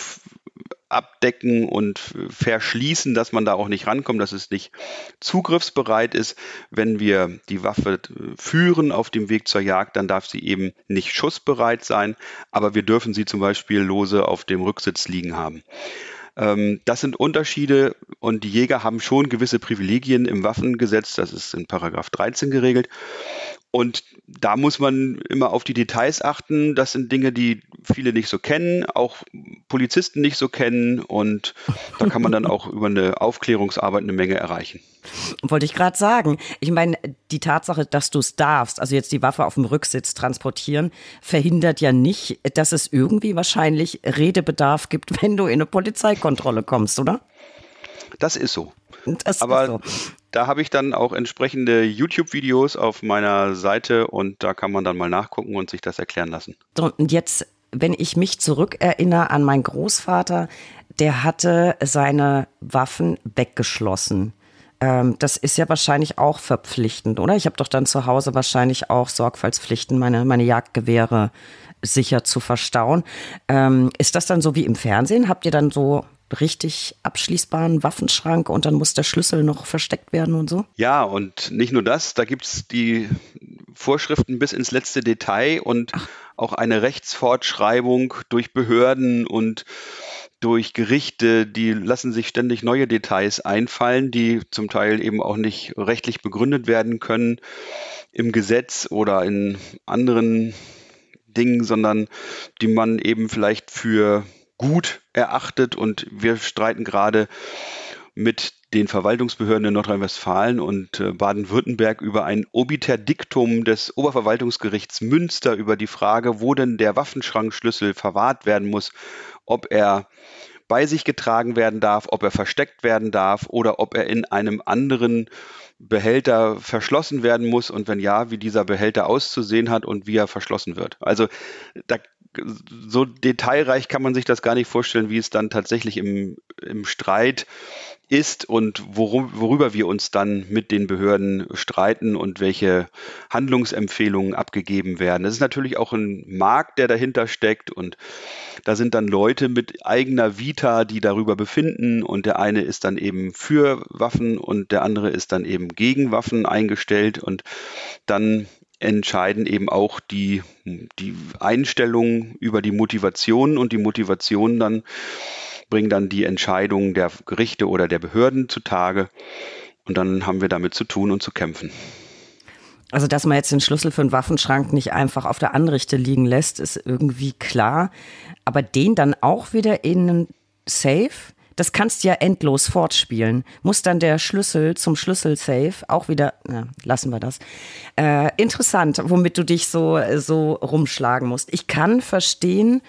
abdecken und verschließen, dass man da auch nicht rankommt, dass es nicht zugriffsbereit ist. Wenn wir die Waffe äh, führen auf dem Weg zur Jagd, dann darf sie eben nicht schussbereit sein, aber wir dürfen sie zum Beispiel lose auf dem Rücksitz liegen haben. Ähm, das sind Unterschiede und die Jäger haben schon gewisse Privilegien im Waffengesetz, das ist in Paragraph 13 geregelt. Und da muss man immer auf die Details achten. Das sind Dinge, die viele nicht so kennen, auch Polizisten nicht so kennen. Und da kann man dann auch über eine Aufklärungsarbeit eine Menge erreichen. Wollte ich gerade sagen. Ich meine, die Tatsache, dass du es darfst, also jetzt die Waffe auf dem Rücksitz transportieren, verhindert ja nicht, dass es irgendwie wahrscheinlich Redebedarf gibt, wenn du in eine Polizeikontrolle kommst, oder? Das ist so. Das Aber so. da habe ich dann auch entsprechende YouTube-Videos auf meiner Seite und da kann man dann mal nachgucken und sich das erklären lassen. So, und jetzt, wenn ich mich zurückerinnere an meinen Großvater, der hatte seine Waffen weggeschlossen ähm, das ist ja wahrscheinlich auch verpflichtend, oder? Ich habe doch dann zu Hause wahrscheinlich auch Sorgfaltspflichten, meine, meine Jagdgewehre sicher zu verstauen. Ähm, ist das dann so wie im Fernsehen? Habt ihr dann so richtig abschließbaren Waffenschrank und dann muss der Schlüssel noch versteckt werden und so. Ja, und nicht nur das, da gibt es die Vorschriften bis ins letzte Detail und Ach. auch eine Rechtsfortschreibung durch Behörden und durch Gerichte, die lassen sich ständig neue Details einfallen, die zum Teil eben auch nicht rechtlich begründet werden können im Gesetz oder in anderen Dingen, sondern die man eben vielleicht für gut erachtet und wir streiten gerade mit den Verwaltungsbehörden in Nordrhein-Westfalen und äh, Baden-Württemberg über ein Obiterdiktum des Oberverwaltungsgerichts Münster über die Frage, wo denn der Waffenschrankschlüssel verwahrt werden muss, ob er bei sich getragen werden darf, ob er versteckt werden darf oder ob er in einem anderen Behälter verschlossen werden muss und wenn ja, wie dieser Behälter auszusehen hat und wie er verschlossen wird. Also da so detailreich kann man sich das gar nicht vorstellen, wie es dann tatsächlich im, im Streit ist und worum, worüber wir uns dann mit den Behörden streiten und welche Handlungsempfehlungen abgegeben werden. Das ist natürlich auch ein Markt, der dahinter steckt und da sind dann Leute mit eigener Vita, die darüber befinden und der eine ist dann eben für Waffen und der andere ist dann eben gegen Waffen eingestellt und dann entscheiden eben auch die, die Einstellung über die Motivation und die Motivation dann bringen dann die Entscheidungen der Gerichte oder der Behörden zutage und dann haben wir damit zu tun und zu kämpfen. Also, dass man jetzt den Schlüssel für einen Waffenschrank nicht einfach auf der Anrichte liegen lässt, ist irgendwie klar. Aber den dann auch wieder in einen Safe? Das kannst ja endlos fortspielen. Muss dann der Schlüssel zum Schlüssel-Safe auch wieder, na, lassen wir das. Äh, interessant, womit du dich so, so rumschlagen musst. Ich kann verstehen,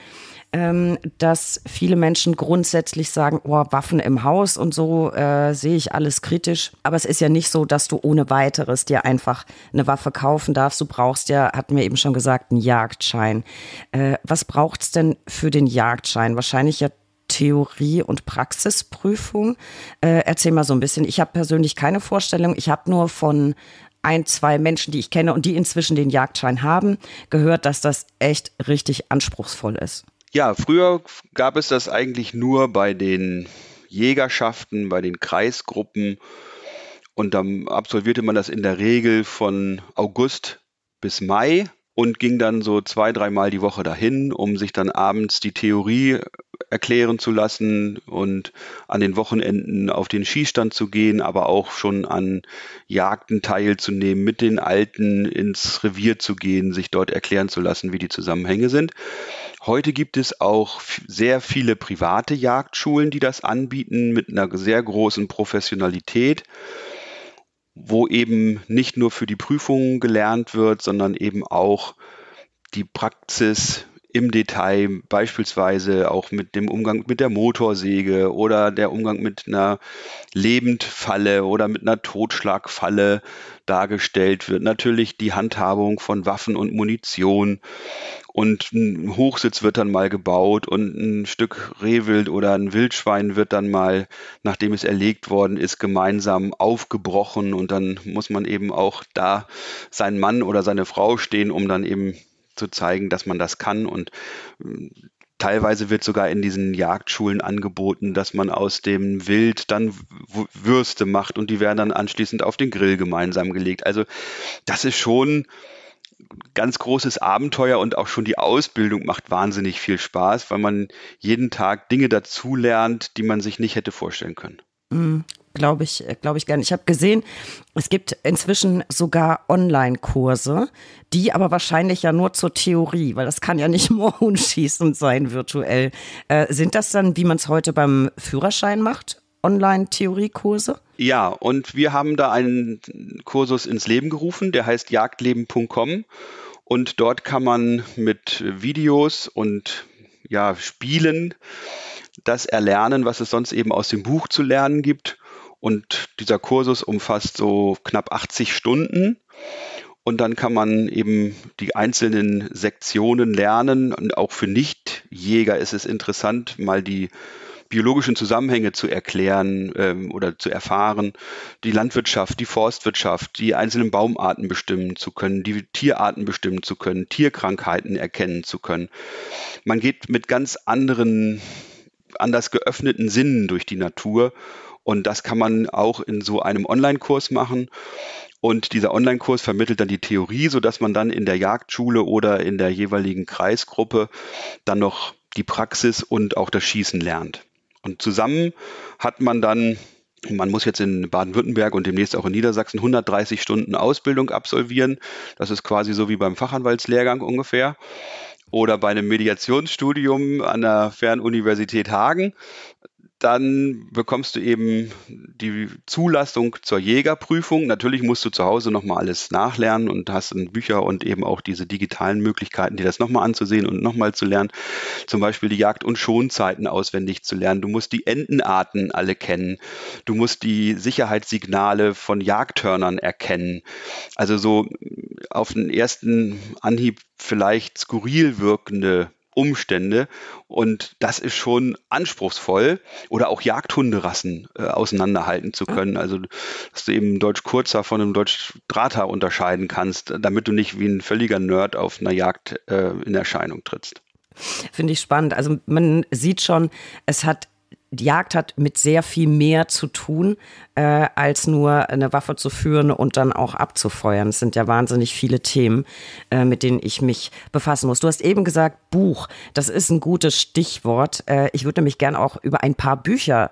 ähm, dass viele Menschen grundsätzlich sagen, oh, Waffen im Haus und so äh, sehe ich alles kritisch. Aber es ist ja nicht so, dass du ohne weiteres dir einfach eine Waffe kaufen darfst. Du brauchst ja, hatten wir eben schon gesagt, einen Jagdschein. Äh, was es denn für den Jagdschein? Wahrscheinlich ja Theorie- und Praxisprüfung. Äh, erzähl mal so ein bisschen. Ich habe persönlich keine Vorstellung. Ich habe nur von ein, zwei Menschen, die ich kenne und die inzwischen den Jagdschein haben, gehört, dass das echt richtig anspruchsvoll ist. Ja, früher gab es das eigentlich nur bei den Jägerschaften, bei den Kreisgruppen. Und dann absolvierte man das in der Regel von August bis Mai und ging dann so zwei, dreimal die Woche dahin, um sich dann abends die Theorie erklären zu lassen und an den Wochenenden auf den Skistand zu gehen, aber auch schon an Jagden teilzunehmen, mit den Alten ins Revier zu gehen, sich dort erklären zu lassen, wie die Zusammenhänge sind. Heute gibt es auch sehr viele private Jagdschulen, die das anbieten mit einer sehr großen Professionalität wo eben nicht nur für die Prüfungen gelernt wird, sondern eben auch die Praxis im Detail, beispielsweise auch mit dem Umgang mit der Motorsäge oder der Umgang mit einer Lebendfalle oder mit einer Totschlagfalle dargestellt wird. Natürlich die Handhabung von Waffen und Munition und ein Hochsitz wird dann mal gebaut und ein Stück Rehwild oder ein Wildschwein wird dann mal, nachdem es erlegt worden ist, gemeinsam aufgebrochen und dann muss man eben auch da sein Mann oder seine Frau stehen, um dann eben zu zeigen, dass man das kann und hm, Teilweise wird sogar in diesen Jagdschulen angeboten, dass man aus dem Wild dann Würste macht und die werden dann anschließend auf den Grill gemeinsam gelegt. Also das ist schon ganz großes Abenteuer und auch schon die Ausbildung macht wahnsinnig viel Spaß, weil man jeden Tag Dinge dazulernt, die man sich nicht hätte vorstellen können. Mhm glaube ich, glaube ich gern. Ich habe gesehen, es gibt inzwischen sogar Online-Kurse, die aber wahrscheinlich ja nur zur Theorie, weil das kann ja nicht mohunschießend sein virtuell. Äh, sind das dann, wie man es heute beim Führerschein macht, Online-Theoriekurse? Ja, und wir haben da einen Kursus ins Leben gerufen, der heißt jagdleben.com. Und dort kann man mit Videos und ja, Spielen das erlernen, was es sonst eben aus dem Buch zu lernen gibt. Und dieser Kursus umfasst so knapp 80 Stunden. Und dann kann man eben die einzelnen Sektionen lernen. Und auch für Nichtjäger ist es interessant, mal die biologischen Zusammenhänge zu erklären ähm, oder zu erfahren, die Landwirtschaft, die Forstwirtschaft, die einzelnen Baumarten bestimmen zu können, die Tierarten bestimmen zu können, Tierkrankheiten erkennen zu können. Man geht mit ganz anderen, anders geöffneten Sinnen durch die Natur und das kann man auch in so einem Online-Kurs machen. Und dieser Online-Kurs vermittelt dann die Theorie, sodass man dann in der Jagdschule oder in der jeweiligen Kreisgruppe dann noch die Praxis und auch das Schießen lernt. Und zusammen hat man dann, man muss jetzt in Baden-Württemberg und demnächst auch in Niedersachsen 130 Stunden Ausbildung absolvieren. Das ist quasi so wie beim Fachanwaltslehrgang ungefähr oder bei einem Mediationsstudium an der Fernuniversität Hagen dann bekommst du eben die Zulassung zur Jägerprüfung. Natürlich musst du zu Hause nochmal alles nachlernen und hast dann Bücher und eben auch diese digitalen Möglichkeiten, dir das nochmal anzusehen und nochmal zu lernen. Zum Beispiel die Jagd- und Schonzeiten auswendig zu lernen. Du musst die Entenarten alle kennen. Du musst die Sicherheitssignale von Jagdhörnern erkennen. Also so auf den ersten Anhieb vielleicht skurril wirkende Umstände. Und das ist schon anspruchsvoll. Oder auch Jagdhunderassen äh, auseinanderhalten zu können. Also, dass du eben Deutsch Kurzer von einem Deutsch drater unterscheiden kannst, damit du nicht wie ein völliger Nerd auf einer Jagd äh, in Erscheinung trittst. Finde ich spannend. Also man sieht schon, es hat die Jagd hat mit sehr viel mehr zu tun, äh, als nur eine Waffe zu führen und dann auch abzufeuern. Es sind ja wahnsinnig viele Themen, äh, mit denen ich mich befassen muss. Du hast eben gesagt, Buch, das ist ein gutes Stichwort. Äh, ich würde nämlich gerne auch über ein paar Bücher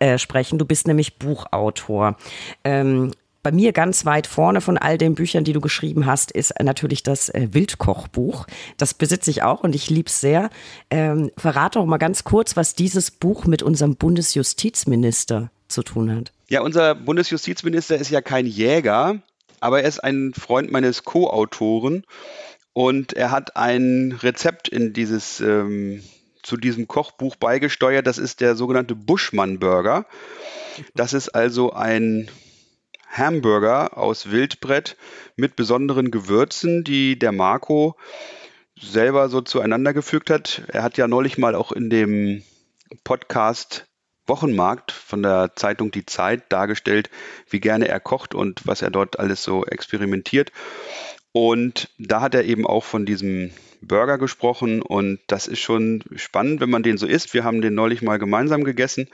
äh, sprechen. Du bist nämlich Buchautor. Ähm, bei mir ganz weit vorne von all den Büchern, die du geschrieben hast, ist natürlich das äh, Wildkochbuch. Das besitze ich auch und ich liebe es sehr. Ähm, verrate doch mal ganz kurz, was dieses Buch mit unserem Bundesjustizminister zu tun hat. Ja, unser Bundesjustizminister ist ja kein Jäger, aber er ist ein Freund meines Co-Autoren und er hat ein Rezept in dieses, ähm, zu diesem Kochbuch beigesteuert. Das ist der sogenannte Buschmann-Burger. Das ist also ein Hamburger aus Wildbrett mit besonderen Gewürzen, die der Marco selber so zueinander gefügt hat. Er hat ja neulich mal auch in dem Podcast Wochenmarkt von der Zeitung Die Zeit dargestellt, wie gerne er kocht und was er dort alles so experimentiert. Und da hat er eben auch von diesem Burger gesprochen und das ist schon spannend, wenn man den so isst. Wir haben den neulich mal gemeinsam gegessen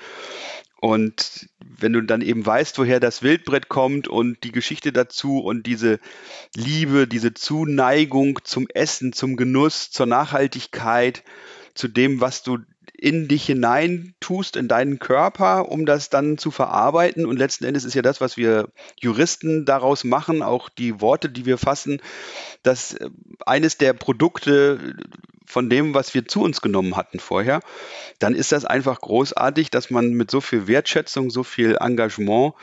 und wenn du dann eben weißt, woher das Wildbrett kommt und die Geschichte dazu und diese Liebe, diese Zuneigung zum Essen, zum Genuss, zur Nachhaltigkeit, zu dem, was du in dich hinein tust, in deinen Körper, um das dann zu verarbeiten. Und letzten Endes ist ja das, was wir Juristen daraus machen, auch die Worte, die wir fassen, dass äh, eines der Produkte äh, von dem, was wir zu uns genommen hatten vorher, dann ist das einfach großartig, dass man mit so viel Wertschätzung, so viel Engagement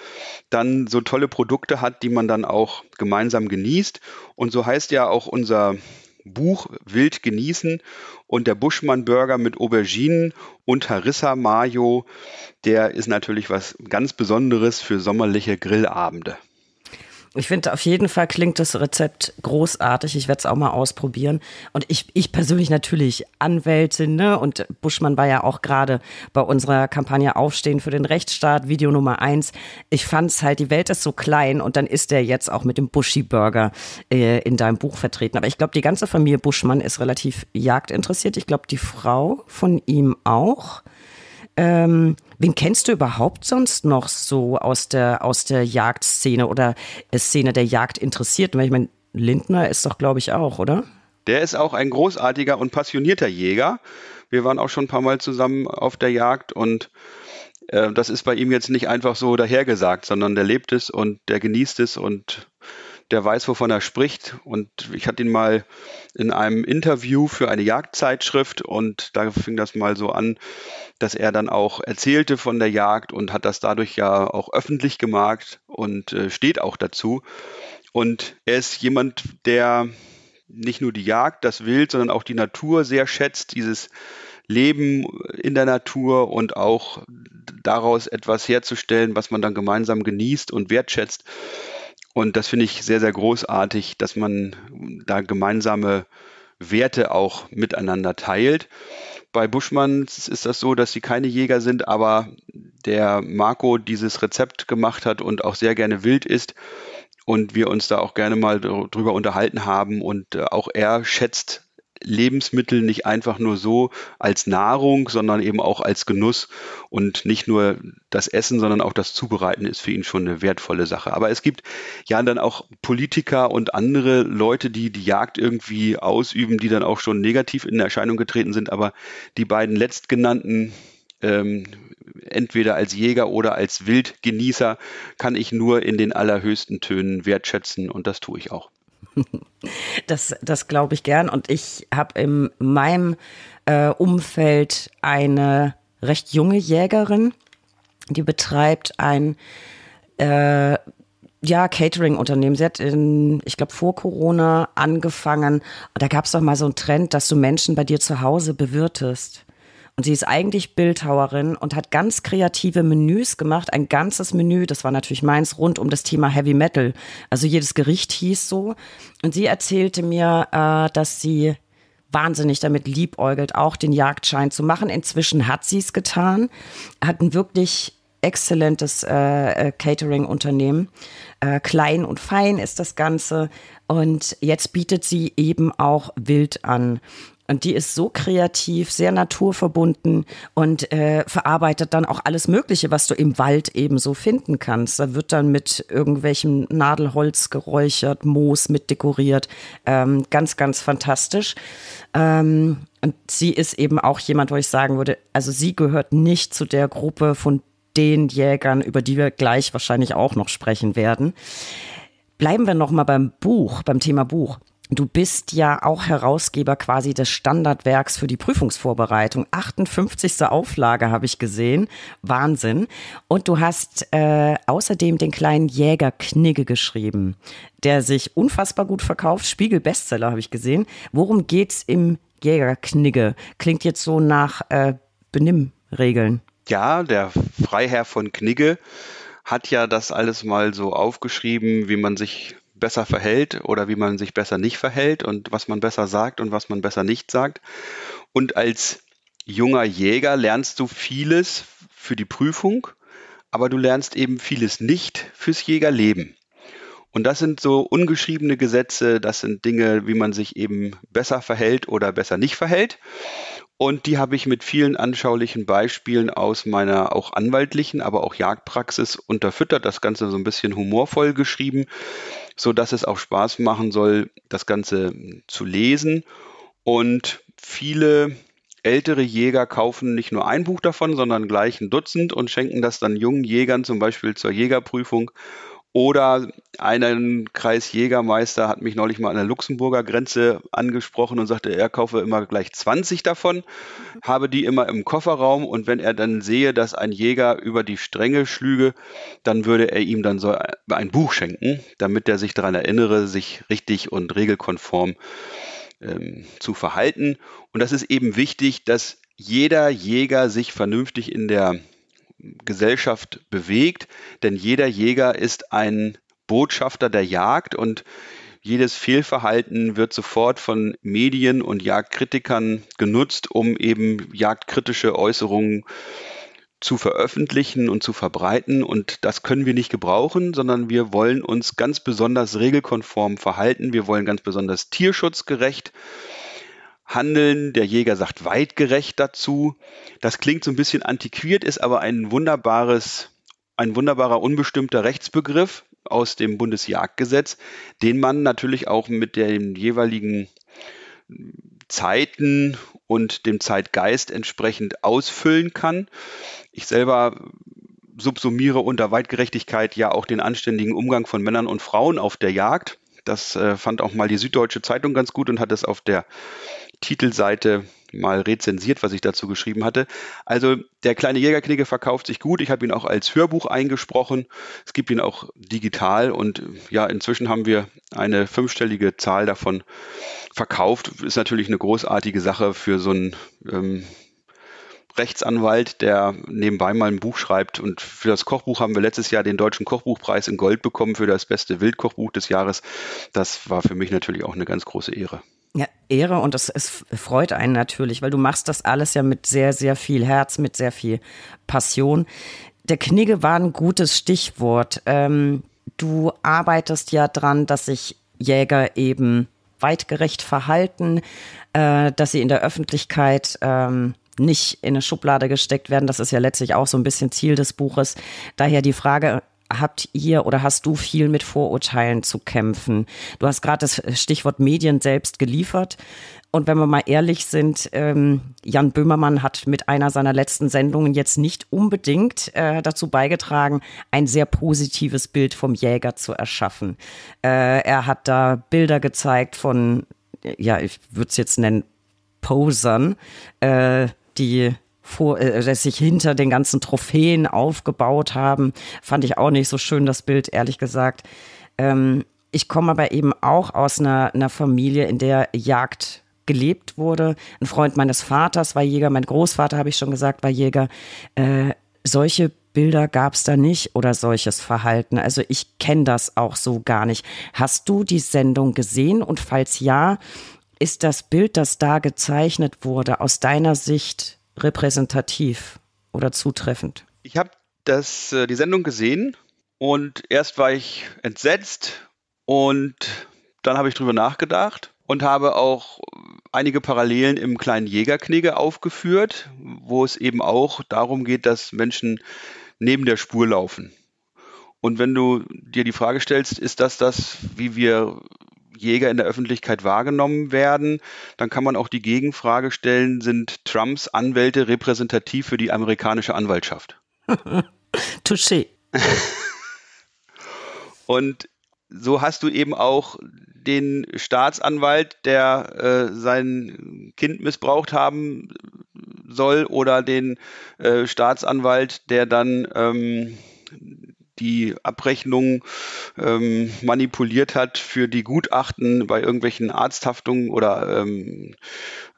dann so tolle Produkte hat, die man dann auch gemeinsam genießt. Und so heißt ja auch unser Buch wild genießen und der Buschmann Burger mit Auberginen und Harissa Mayo, der ist natürlich was ganz Besonderes für sommerliche Grillabende. Ich finde, auf jeden Fall klingt das Rezept großartig. Ich werde es auch mal ausprobieren. Und ich, ich persönlich natürlich Anwältin, ne? Und Buschmann war ja auch gerade bei unserer Kampagne Aufstehen für den Rechtsstaat, Video Nummer eins. Ich fand es halt, die Welt ist so klein und dann ist der jetzt auch mit dem Buschi-Burger äh, in deinem Buch vertreten. Aber ich glaube, die ganze Familie Buschmann ist relativ jagdinteressiert. Ich glaube, die Frau von ihm auch. Ähm, wen kennst du überhaupt sonst noch so aus der, aus der Jagdszene oder äh, Szene der Jagd interessiert? Weil Ich meine, Lindner ist doch, glaube ich, auch, oder? Der ist auch ein großartiger und passionierter Jäger. Wir waren auch schon ein paar Mal zusammen auf der Jagd und äh, das ist bei ihm jetzt nicht einfach so dahergesagt, sondern der lebt es und der genießt es und der weiß, wovon er spricht. Und ich hatte ihn mal in einem Interview für eine Jagdzeitschrift und da fing das mal so an, dass er dann auch erzählte von der Jagd und hat das dadurch ja auch öffentlich gemacht und äh, steht auch dazu. Und er ist jemand, der nicht nur die Jagd, das Wild, sondern auch die Natur sehr schätzt, dieses Leben in der Natur und auch daraus etwas herzustellen, was man dann gemeinsam genießt und wertschätzt. Und das finde ich sehr, sehr großartig, dass man da gemeinsame Werte auch miteinander teilt. Bei Buschmanns ist das so, dass sie keine Jäger sind, aber der Marco dieses Rezept gemacht hat und auch sehr gerne wild ist und wir uns da auch gerne mal drüber unterhalten haben und äh, auch er schätzt Lebensmittel nicht einfach nur so als Nahrung, sondern eben auch als Genuss. Und nicht nur das Essen, sondern auch das Zubereiten ist für ihn schon eine wertvolle Sache. Aber es gibt ja dann auch Politiker und andere Leute, die die Jagd irgendwie ausüben, die dann auch schon negativ in Erscheinung getreten sind. Aber die beiden letztgenannten ähm, entweder als Jäger oder als Wildgenießer kann ich nur in den allerhöchsten Tönen wertschätzen und das tue ich auch. Das, das glaube ich gern. Und ich habe in meinem äh, Umfeld eine recht junge Jägerin, die betreibt ein äh, ja, Catering-Unternehmen. Sie hat in, ich glaube, vor Corona angefangen. Da gab es doch mal so einen Trend, dass du Menschen bei dir zu Hause bewirtest. Und sie ist eigentlich Bildhauerin und hat ganz kreative Menüs gemacht. Ein ganzes Menü, das war natürlich meins, rund um das Thema Heavy Metal. Also jedes Gericht hieß so. Und sie erzählte mir, äh, dass sie wahnsinnig damit liebäugelt, auch den Jagdschein zu machen. Inzwischen hat sie es getan, hat ein wirklich exzellentes äh, äh, Catering-Unternehmen. Äh, klein und fein ist das Ganze. Und jetzt bietet sie eben auch wild an. Und die ist so kreativ, sehr naturverbunden und äh, verarbeitet dann auch alles Mögliche, was du im Wald eben so finden kannst. Da wird dann mit irgendwelchem Nadelholz geräuchert, Moos mit dekoriert. Ähm, ganz, ganz fantastisch. Ähm, und sie ist eben auch jemand, wo ich sagen würde, also sie gehört nicht zu der Gruppe von den Jägern, über die wir gleich wahrscheinlich auch noch sprechen werden. Bleiben wir noch mal beim Buch, beim Thema Buch. Du bist ja auch Herausgeber quasi des Standardwerks für die Prüfungsvorbereitung. 58. Auflage habe ich gesehen. Wahnsinn. Und du hast äh, außerdem den kleinen Jäger Knigge geschrieben, der sich unfassbar gut verkauft. Spiegel Bestseller habe ich gesehen. Worum geht's im Jäger Knigge? Klingt jetzt so nach äh, Benimmregeln. Ja, der Freiherr von Knigge hat ja das alles mal so aufgeschrieben, wie man sich besser verhält oder wie man sich besser nicht verhält und was man besser sagt und was man besser nicht sagt. Und als junger Jäger lernst du vieles für die Prüfung, aber du lernst eben vieles nicht fürs Jägerleben. Und das sind so ungeschriebene Gesetze, das sind Dinge, wie man sich eben besser verhält oder besser nicht verhält. Und die habe ich mit vielen anschaulichen Beispielen aus meiner auch anwaltlichen, aber auch Jagdpraxis unterfüttert, das Ganze so ein bisschen humorvoll geschrieben, so dass es auch Spaß machen soll, das Ganze zu lesen. Und viele ältere Jäger kaufen nicht nur ein Buch davon, sondern gleich ein Dutzend und schenken das dann jungen Jägern zum Beispiel zur Jägerprüfung oder ein Kreisjägermeister hat mich neulich mal an der Luxemburger Grenze angesprochen und sagte, er kaufe immer gleich 20 davon, habe die immer im Kofferraum und wenn er dann sehe, dass ein Jäger über die Stränge schlüge, dann würde er ihm dann so ein Buch schenken, damit er sich daran erinnere, sich richtig und regelkonform ähm, zu verhalten. Und das ist eben wichtig, dass jeder Jäger sich vernünftig in der Gesellschaft bewegt, denn jeder Jäger ist ein Botschafter der Jagd und jedes Fehlverhalten wird sofort von Medien und Jagdkritikern genutzt, um eben jagdkritische Äußerungen zu veröffentlichen und zu verbreiten. Und das können wir nicht gebrauchen, sondern wir wollen uns ganz besonders regelkonform verhalten. Wir wollen ganz besonders tierschutzgerecht äh, Handeln. Der Jäger sagt weitgerecht dazu. Das klingt so ein bisschen antiquiert, ist aber ein wunderbares, ein wunderbarer unbestimmter Rechtsbegriff aus dem Bundesjagdgesetz, den man natürlich auch mit den jeweiligen Zeiten und dem Zeitgeist entsprechend ausfüllen kann. Ich selber subsumiere unter Weitgerechtigkeit ja auch den anständigen Umgang von Männern und Frauen auf der Jagd. Das äh, fand auch mal die Süddeutsche Zeitung ganz gut und hat es auf der Titelseite mal rezensiert, was ich dazu geschrieben hatte. Also der kleine Jägerknigge verkauft sich gut. Ich habe ihn auch als Hörbuch eingesprochen. Es gibt ihn auch digital und ja, inzwischen haben wir eine fünfstellige Zahl davon verkauft. Ist natürlich eine großartige Sache für so ein ähm, Rechtsanwalt, der nebenbei mal ein Buch schreibt. Und für das Kochbuch haben wir letztes Jahr den Deutschen Kochbuchpreis in Gold bekommen für das beste Wildkochbuch des Jahres. Das war für mich natürlich auch eine ganz große Ehre. Ja, Ehre und das, es freut einen natürlich, weil du machst das alles ja mit sehr, sehr viel Herz, mit sehr viel Passion. Der Knigge war ein gutes Stichwort. Ähm, du arbeitest ja dran, dass sich Jäger eben weitgerecht verhalten, äh, dass sie in der Öffentlichkeit ähm, nicht in eine Schublade gesteckt werden. Das ist ja letztlich auch so ein bisschen Ziel des Buches. Daher die Frage, habt ihr oder hast du viel mit Vorurteilen zu kämpfen? Du hast gerade das Stichwort Medien selbst geliefert. Und wenn wir mal ehrlich sind, ähm, Jan Böhmermann hat mit einer seiner letzten Sendungen jetzt nicht unbedingt äh, dazu beigetragen, ein sehr positives Bild vom Jäger zu erschaffen. Äh, er hat da Bilder gezeigt von, ja, ich würde es jetzt nennen, Posern, äh, die vor, äh, sich hinter den ganzen Trophäen aufgebaut haben. Fand ich auch nicht so schön, das Bild, ehrlich gesagt. Ähm, ich komme aber eben auch aus einer, einer Familie, in der Jagd gelebt wurde. Ein Freund meines Vaters war Jäger, mein Großvater, habe ich schon gesagt, war Jäger. Äh, solche Bilder gab es da nicht oder solches Verhalten. Also ich kenne das auch so gar nicht. Hast du die Sendung gesehen und falls ja, ist das Bild, das da gezeichnet wurde, aus deiner Sicht repräsentativ oder zutreffend? Ich habe das, äh, die Sendung gesehen und erst war ich entsetzt und dann habe ich drüber nachgedacht und habe auch einige Parallelen im kleinen Jägerknege aufgeführt, wo es eben auch darum geht, dass Menschen neben der Spur laufen. Und wenn du dir die Frage stellst, ist das das, wie wir Jäger in der Öffentlichkeit wahrgenommen werden. Dann kann man auch die Gegenfrage stellen, sind Trumps Anwälte repräsentativ für die amerikanische Anwaltschaft? Touché. Und so hast du eben auch den Staatsanwalt, der äh, sein Kind missbraucht haben soll, oder den äh, Staatsanwalt, der dann ähm, die Abrechnung ähm, manipuliert hat für die Gutachten bei irgendwelchen Arzthaftungen oder ähm,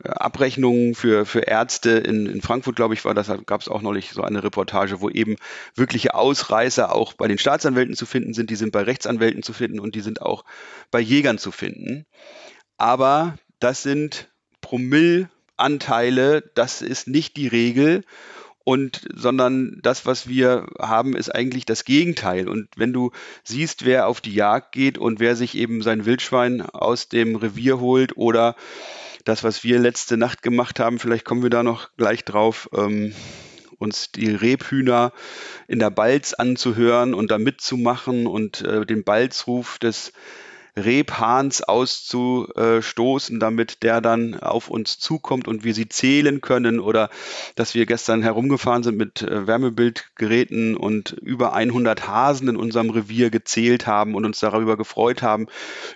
Abrechnungen für, für Ärzte in, in Frankfurt, glaube ich, war das, gab es auch neulich so eine Reportage, wo eben wirkliche Ausreißer auch bei den Staatsanwälten zu finden sind, die sind bei Rechtsanwälten zu finden und die sind auch bei Jägern zu finden. Aber das sind Promillanteile, das ist nicht die Regel und sondern das, was wir haben, ist eigentlich das Gegenteil. Und wenn du siehst, wer auf die Jagd geht und wer sich eben sein Wildschwein aus dem Revier holt oder das, was wir letzte Nacht gemacht haben, vielleicht kommen wir da noch gleich drauf, ähm, uns die Rebhühner in der Balz anzuhören und da mitzumachen und äh, den Balzruf des Rebhahns auszustoßen, damit der dann auf uns zukommt und wir sie zählen können oder dass wir gestern herumgefahren sind mit äh, Wärmebildgeräten und über 100 Hasen in unserem Revier gezählt haben und uns darüber gefreut haben,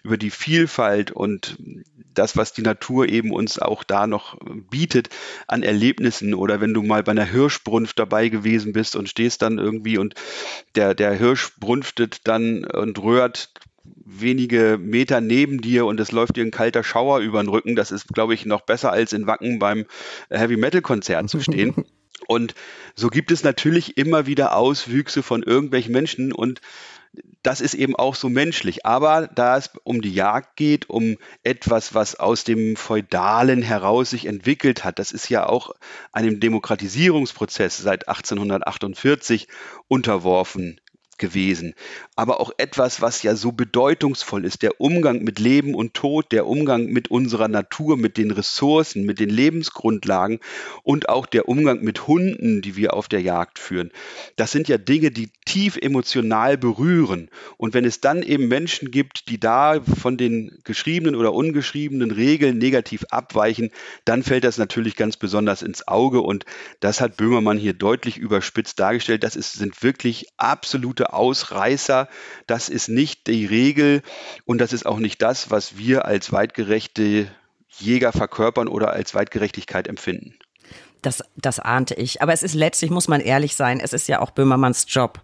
über die Vielfalt und das, was die Natur eben uns auch da noch bietet an Erlebnissen oder wenn du mal bei einer Hirschbrunft dabei gewesen bist und stehst dann irgendwie und der, der Hirsch brunftet dann und röhrt wenige Meter neben dir und es läuft dir ein kalter Schauer über den Rücken. Das ist, glaube ich, noch besser als in Wacken beim äh, Heavy Metal Konzert zu stehen. Und so gibt es natürlich immer wieder Auswüchse von irgendwelchen Menschen und das ist eben auch so menschlich. Aber da es um die Jagd geht, um etwas, was aus dem Feudalen heraus sich entwickelt hat, das ist ja auch einem Demokratisierungsprozess seit 1848 unterworfen gewesen. Aber auch etwas, was ja so bedeutungsvoll ist, der Umgang mit Leben und Tod, der Umgang mit unserer Natur, mit den Ressourcen, mit den Lebensgrundlagen und auch der Umgang mit Hunden, die wir auf der Jagd führen. Das sind ja Dinge, die tief emotional berühren. Und wenn es dann eben Menschen gibt, die da von den geschriebenen oder ungeschriebenen Regeln negativ abweichen, dann fällt das natürlich ganz besonders ins Auge. Und das hat Böhmermann hier deutlich überspitzt dargestellt. Das ist, sind wirklich absolute Ausreißer. Das ist nicht die Regel und das ist auch nicht das, was wir als weitgerechte Jäger verkörpern oder als Weitgerechtigkeit empfinden. Das, das ahnte ich. Aber es ist letztlich, muss man ehrlich sein, es ist ja auch Böhmermanns Job,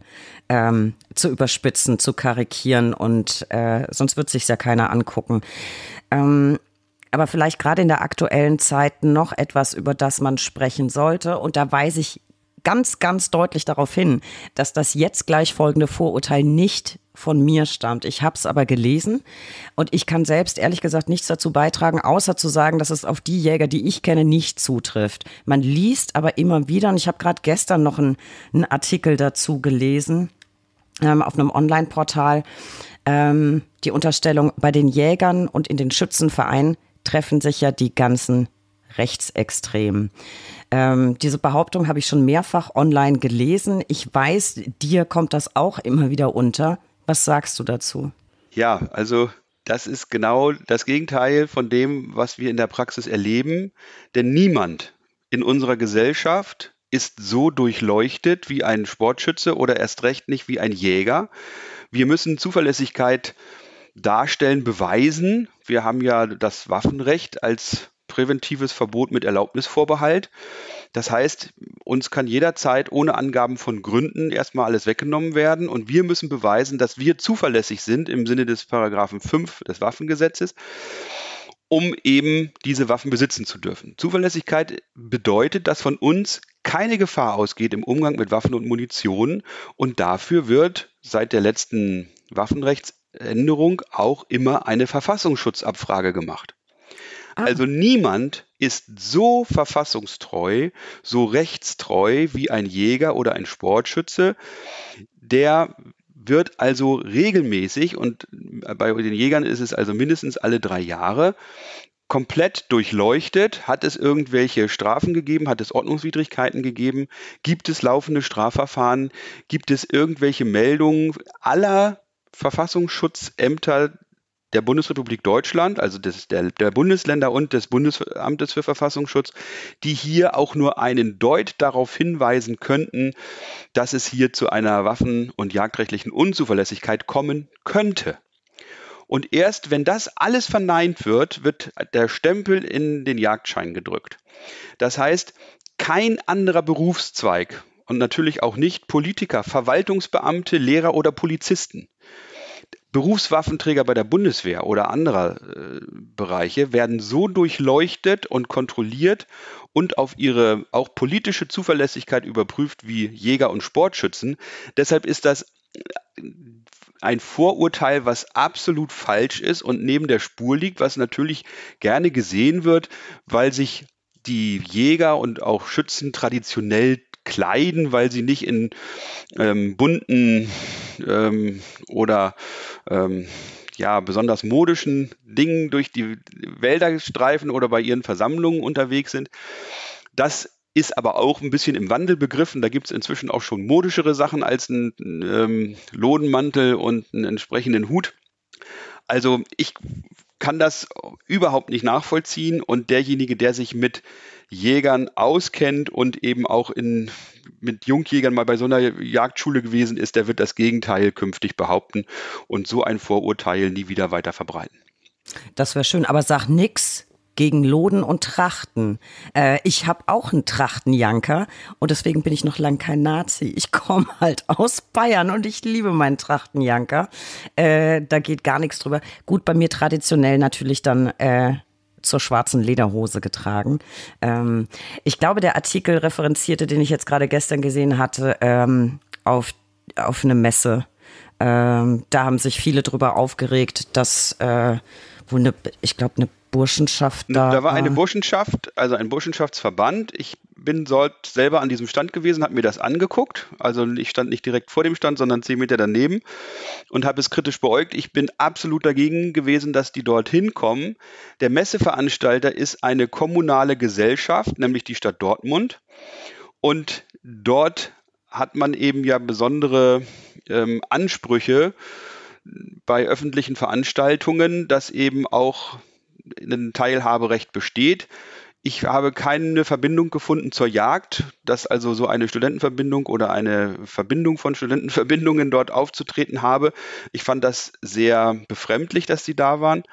ähm, zu überspitzen, zu karikieren und äh, sonst wird sich ja keiner angucken. Ähm, aber vielleicht gerade in der aktuellen Zeit noch etwas, über das man sprechen sollte. Und da weiß ich ganz, ganz deutlich darauf hin, dass das jetzt gleich folgende Vorurteil nicht von mir stammt. Ich habe es aber gelesen und ich kann selbst ehrlich gesagt nichts dazu beitragen, außer zu sagen, dass es auf die Jäger, die ich kenne, nicht zutrifft. Man liest aber immer wieder und ich habe gerade gestern noch einen, Artikel dazu gelesen ähm, auf einem Online-Portal. Ähm, die Unterstellung, bei den Jägern und in den Schützenvereinen treffen sich ja die ganzen Rechtsextremen. Ähm, diese Behauptung habe ich schon mehrfach online gelesen. Ich weiß, dir kommt das auch immer wieder unter. Was sagst du dazu? Ja, also das ist genau das Gegenteil von dem, was wir in der Praxis erleben. Denn niemand in unserer Gesellschaft ist so durchleuchtet wie ein Sportschütze oder erst recht nicht wie ein Jäger. Wir müssen Zuverlässigkeit darstellen, beweisen. Wir haben ja das Waffenrecht als präventives Verbot mit Erlaubnisvorbehalt. Das heißt, uns kann jederzeit ohne Angaben von Gründen erstmal alles weggenommen werden und wir müssen beweisen, dass wir zuverlässig sind im Sinne des Paragraphen 5 des Waffengesetzes um eben diese Waffen besitzen zu dürfen. Zuverlässigkeit bedeutet, dass von uns keine Gefahr ausgeht im Umgang mit Waffen und Munition und dafür wird seit der letzten Waffenrechtsänderung auch immer eine Verfassungsschutzabfrage gemacht. Ah. Also niemand ist so verfassungstreu, so rechtstreu wie ein Jäger oder ein Sportschütze, der wird also regelmäßig, und bei den Jägern ist es also mindestens alle drei Jahre, komplett durchleuchtet. Hat es irgendwelche Strafen gegeben? Hat es Ordnungswidrigkeiten gegeben? Gibt es laufende Strafverfahren? Gibt es irgendwelche Meldungen aller Verfassungsschutzämter der Bundesrepublik Deutschland, also des, der, der Bundesländer und des Bundesamtes für Verfassungsschutz, die hier auch nur einen Deut darauf hinweisen könnten, dass es hier zu einer waffen- und jagdrechtlichen Unzuverlässigkeit kommen könnte. Und erst wenn das alles verneint wird, wird der Stempel in den Jagdschein gedrückt. Das heißt, kein anderer Berufszweig und natürlich auch nicht Politiker, Verwaltungsbeamte, Lehrer oder Polizisten Berufswaffenträger bei der Bundeswehr oder anderer äh, Bereiche werden so durchleuchtet und kontrolliert und auf ihre auch politische Zuverlässigkeit überprüft wie Jäger und Sportschützen. Deshalb ist das äh, ein Vorurteil, was absolut falsch ist und neben der Spur liegt, was natürlich gerne gesehen wird, weil sich die Jäger und auch Schützen traditionell kleiden, weil sie nicht in ähm, bunten ähm, oder ähm, ja, besonders modischen Dingen durch die Wälder streifen oder bei ihren Versammlungen unterwegs sind. Das ist aber auch ein bisschen im Wandel begriffen. Da gibt es inzwischen auch schon modischere Sachen als einen ähm, Lodenmantel und einen entsprechenden Hut. Also ich kann das überhaupt nicht nachvollziehen und derjenige, der sich mit Jägern auskennt und eben auch in, mit Jungjägern mal bei so einer Jagdschule gewesen ist, der wird das Gegenteil künftig behaupten und so ein Vorurteil nie wieder weiter verbreiten. Das wäre schön, aber sag nix gegen Loden und Trachten. Äh, ich habe auch einen Trachtenjanker und deswegen bin ich noch lang kein Nazi. Ich komme halt aus Bayern und ich liebe meinen Trachtenjanker. Äh, da geht gar nichts drüber. Gut, bei mir traditionell natürlich dann äh, zur schwarzen Lederhose getragen. Ähm, ich glaube, der Artikel referenzierte, den ich jetzt gerade gestern gesehen hatte, ähm, auf, auf eine Messe. Ähm, da haben sich viele drüber aufgeregt, dass äh, wo eine, ich glaube, eine Burschenschaft da. Da war eine Burschenschaft, also ein Burschenschaftsverband. Ich bin dort selber an diesem Stand gewesen, habe mir das angeguckt. Also ich stand nicht direkt vor dem Stand, sondern zehn Meter daneben und habe es kritisch beäugt. Ich bin absolut dagegen gewesen, dass die dorthin kommen. Der Messeveranstalter ist eine kommunale Gesellschaft, nämlich die Stadt Dortmund. Und dort hat man eben ja besondere ähm, Ansprüche bei öffentlichen Veranstaltungen, dass eben auch ein Teilhaberecht besteht. Ich habe keine Verbindung gefunden zur Jagd, dass also so eine Studentenverbindung oder eine Verbindung von Studentenverbindungen dort aufzutreten habe. Ich fand das sehr befremdlich, dass sie da waren.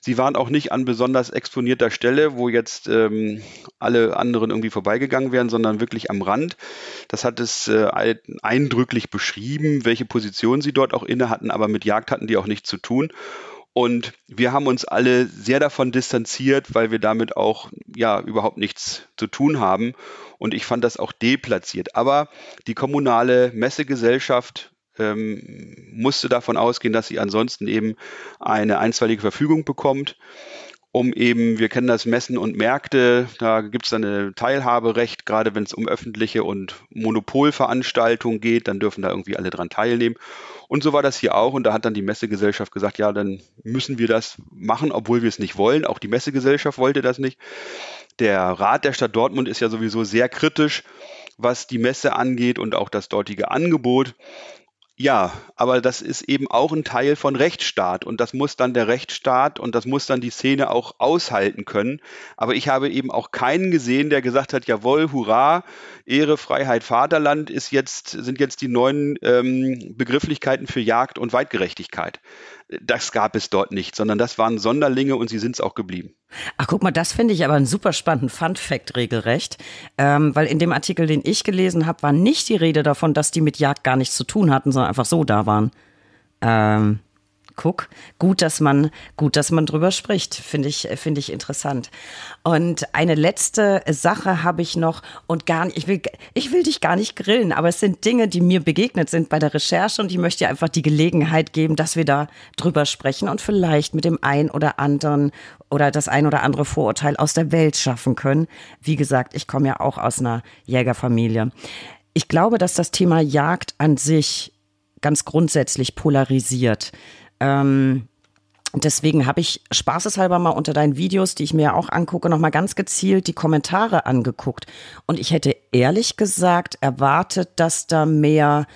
Sie waren auch nicht an besonders exponierter Stelle, wo jetzt ähm, alle anderen irgendwie vorbeigegangen wären, sondern wirklich am Rand. Das hat es äh, eindrücklich beschrieben, welche Position sie dort auch inne hatten, aber mit Jagd hatten die auch nichts zu tun. Und wir haben uns alle sehr davon distanziert, weil wir damit auch ja überhaupt nichts zu tun haben. Und ich fand das auch deplatziert. Aber die kommunale Messegesellschaft ähm, musste davon ausgehen, dass sie ansonsten eben eine einstweilige Verfügung bekommt, um eben, wir kennen das Messen und Märkte, da gibt es dann ein Teilhaberecht, gerade wenn es um öffentliche und Monopolveranstaltungen geht, dann dürfen da irgendwie alle dran teilnehmen. Und so war das hier auch. Und da hat dann die Messegesellschaft gesagt, ja, dann müssen wir das machen, obwohl wir es nicht wollen. Auch die Messegesellschaft wollte das nicht. Der Rat der Stadt Dortmund ist ja sowieso sehr kritisch, was die Messe angeht und auch das dortige Angebot. Ja, aber das ist eben auch ein Teil von Rechtsstaat und das muss dann der Rechtsstaat und das muss dann die Szene auch aushalten können. Aber ich habe eben auch keinen gesehen, der gesagt hat, jawohl, hurra, Ehre, Freiheit, Vaterland ist jetzt, sind jetzt die neuen ähm, Begrifflichkeiten für Jagd und Weitgerechtigkeit. Das gab es dort nicht, sondern das waren Sonderlinge und sie sind es auch geblieben. Ach, guck mal, das finde ich aber einen super spannenden Fun-Fact regelrecht, ähm, weil in dem Artikel, den ich gelesen habe, war nicht die Rede davon, dass die mit Jagd gar nichts zu tun hatten, sondern einfach so da waren. Ähm, guck, gut, dass man, gut, dass man drüber spricht, finde ich, finde ich interessant. Und eine letzte Sache habe ich noch und gar nicht, ich will, ich will dich gar nicht grillen, aber es sind Dinge, die mir begegnet sind bei der Recherche und ich möchte dir einfach die Gelegenheit geben, dass wir da drüber sprechen und vielleicht mit dem einen oder anderen oder das ein oder andere Vorurteil aus der Welt schaffen können. Wie gesagt, ich komme ja auch aus einer Jägerfamilie. Ich glaube, dass das Thema Jagd an sich ganz grundsätzlich polarisiert. Ähm, deswegen habe ich spaßeshalber mal unter deinen Videos, die ich mir ja auch angucke, nochmal ganz gezielt die Kommentare angeguckt. Und ich hätte ehrlich gesagt erwartet, dass da mehr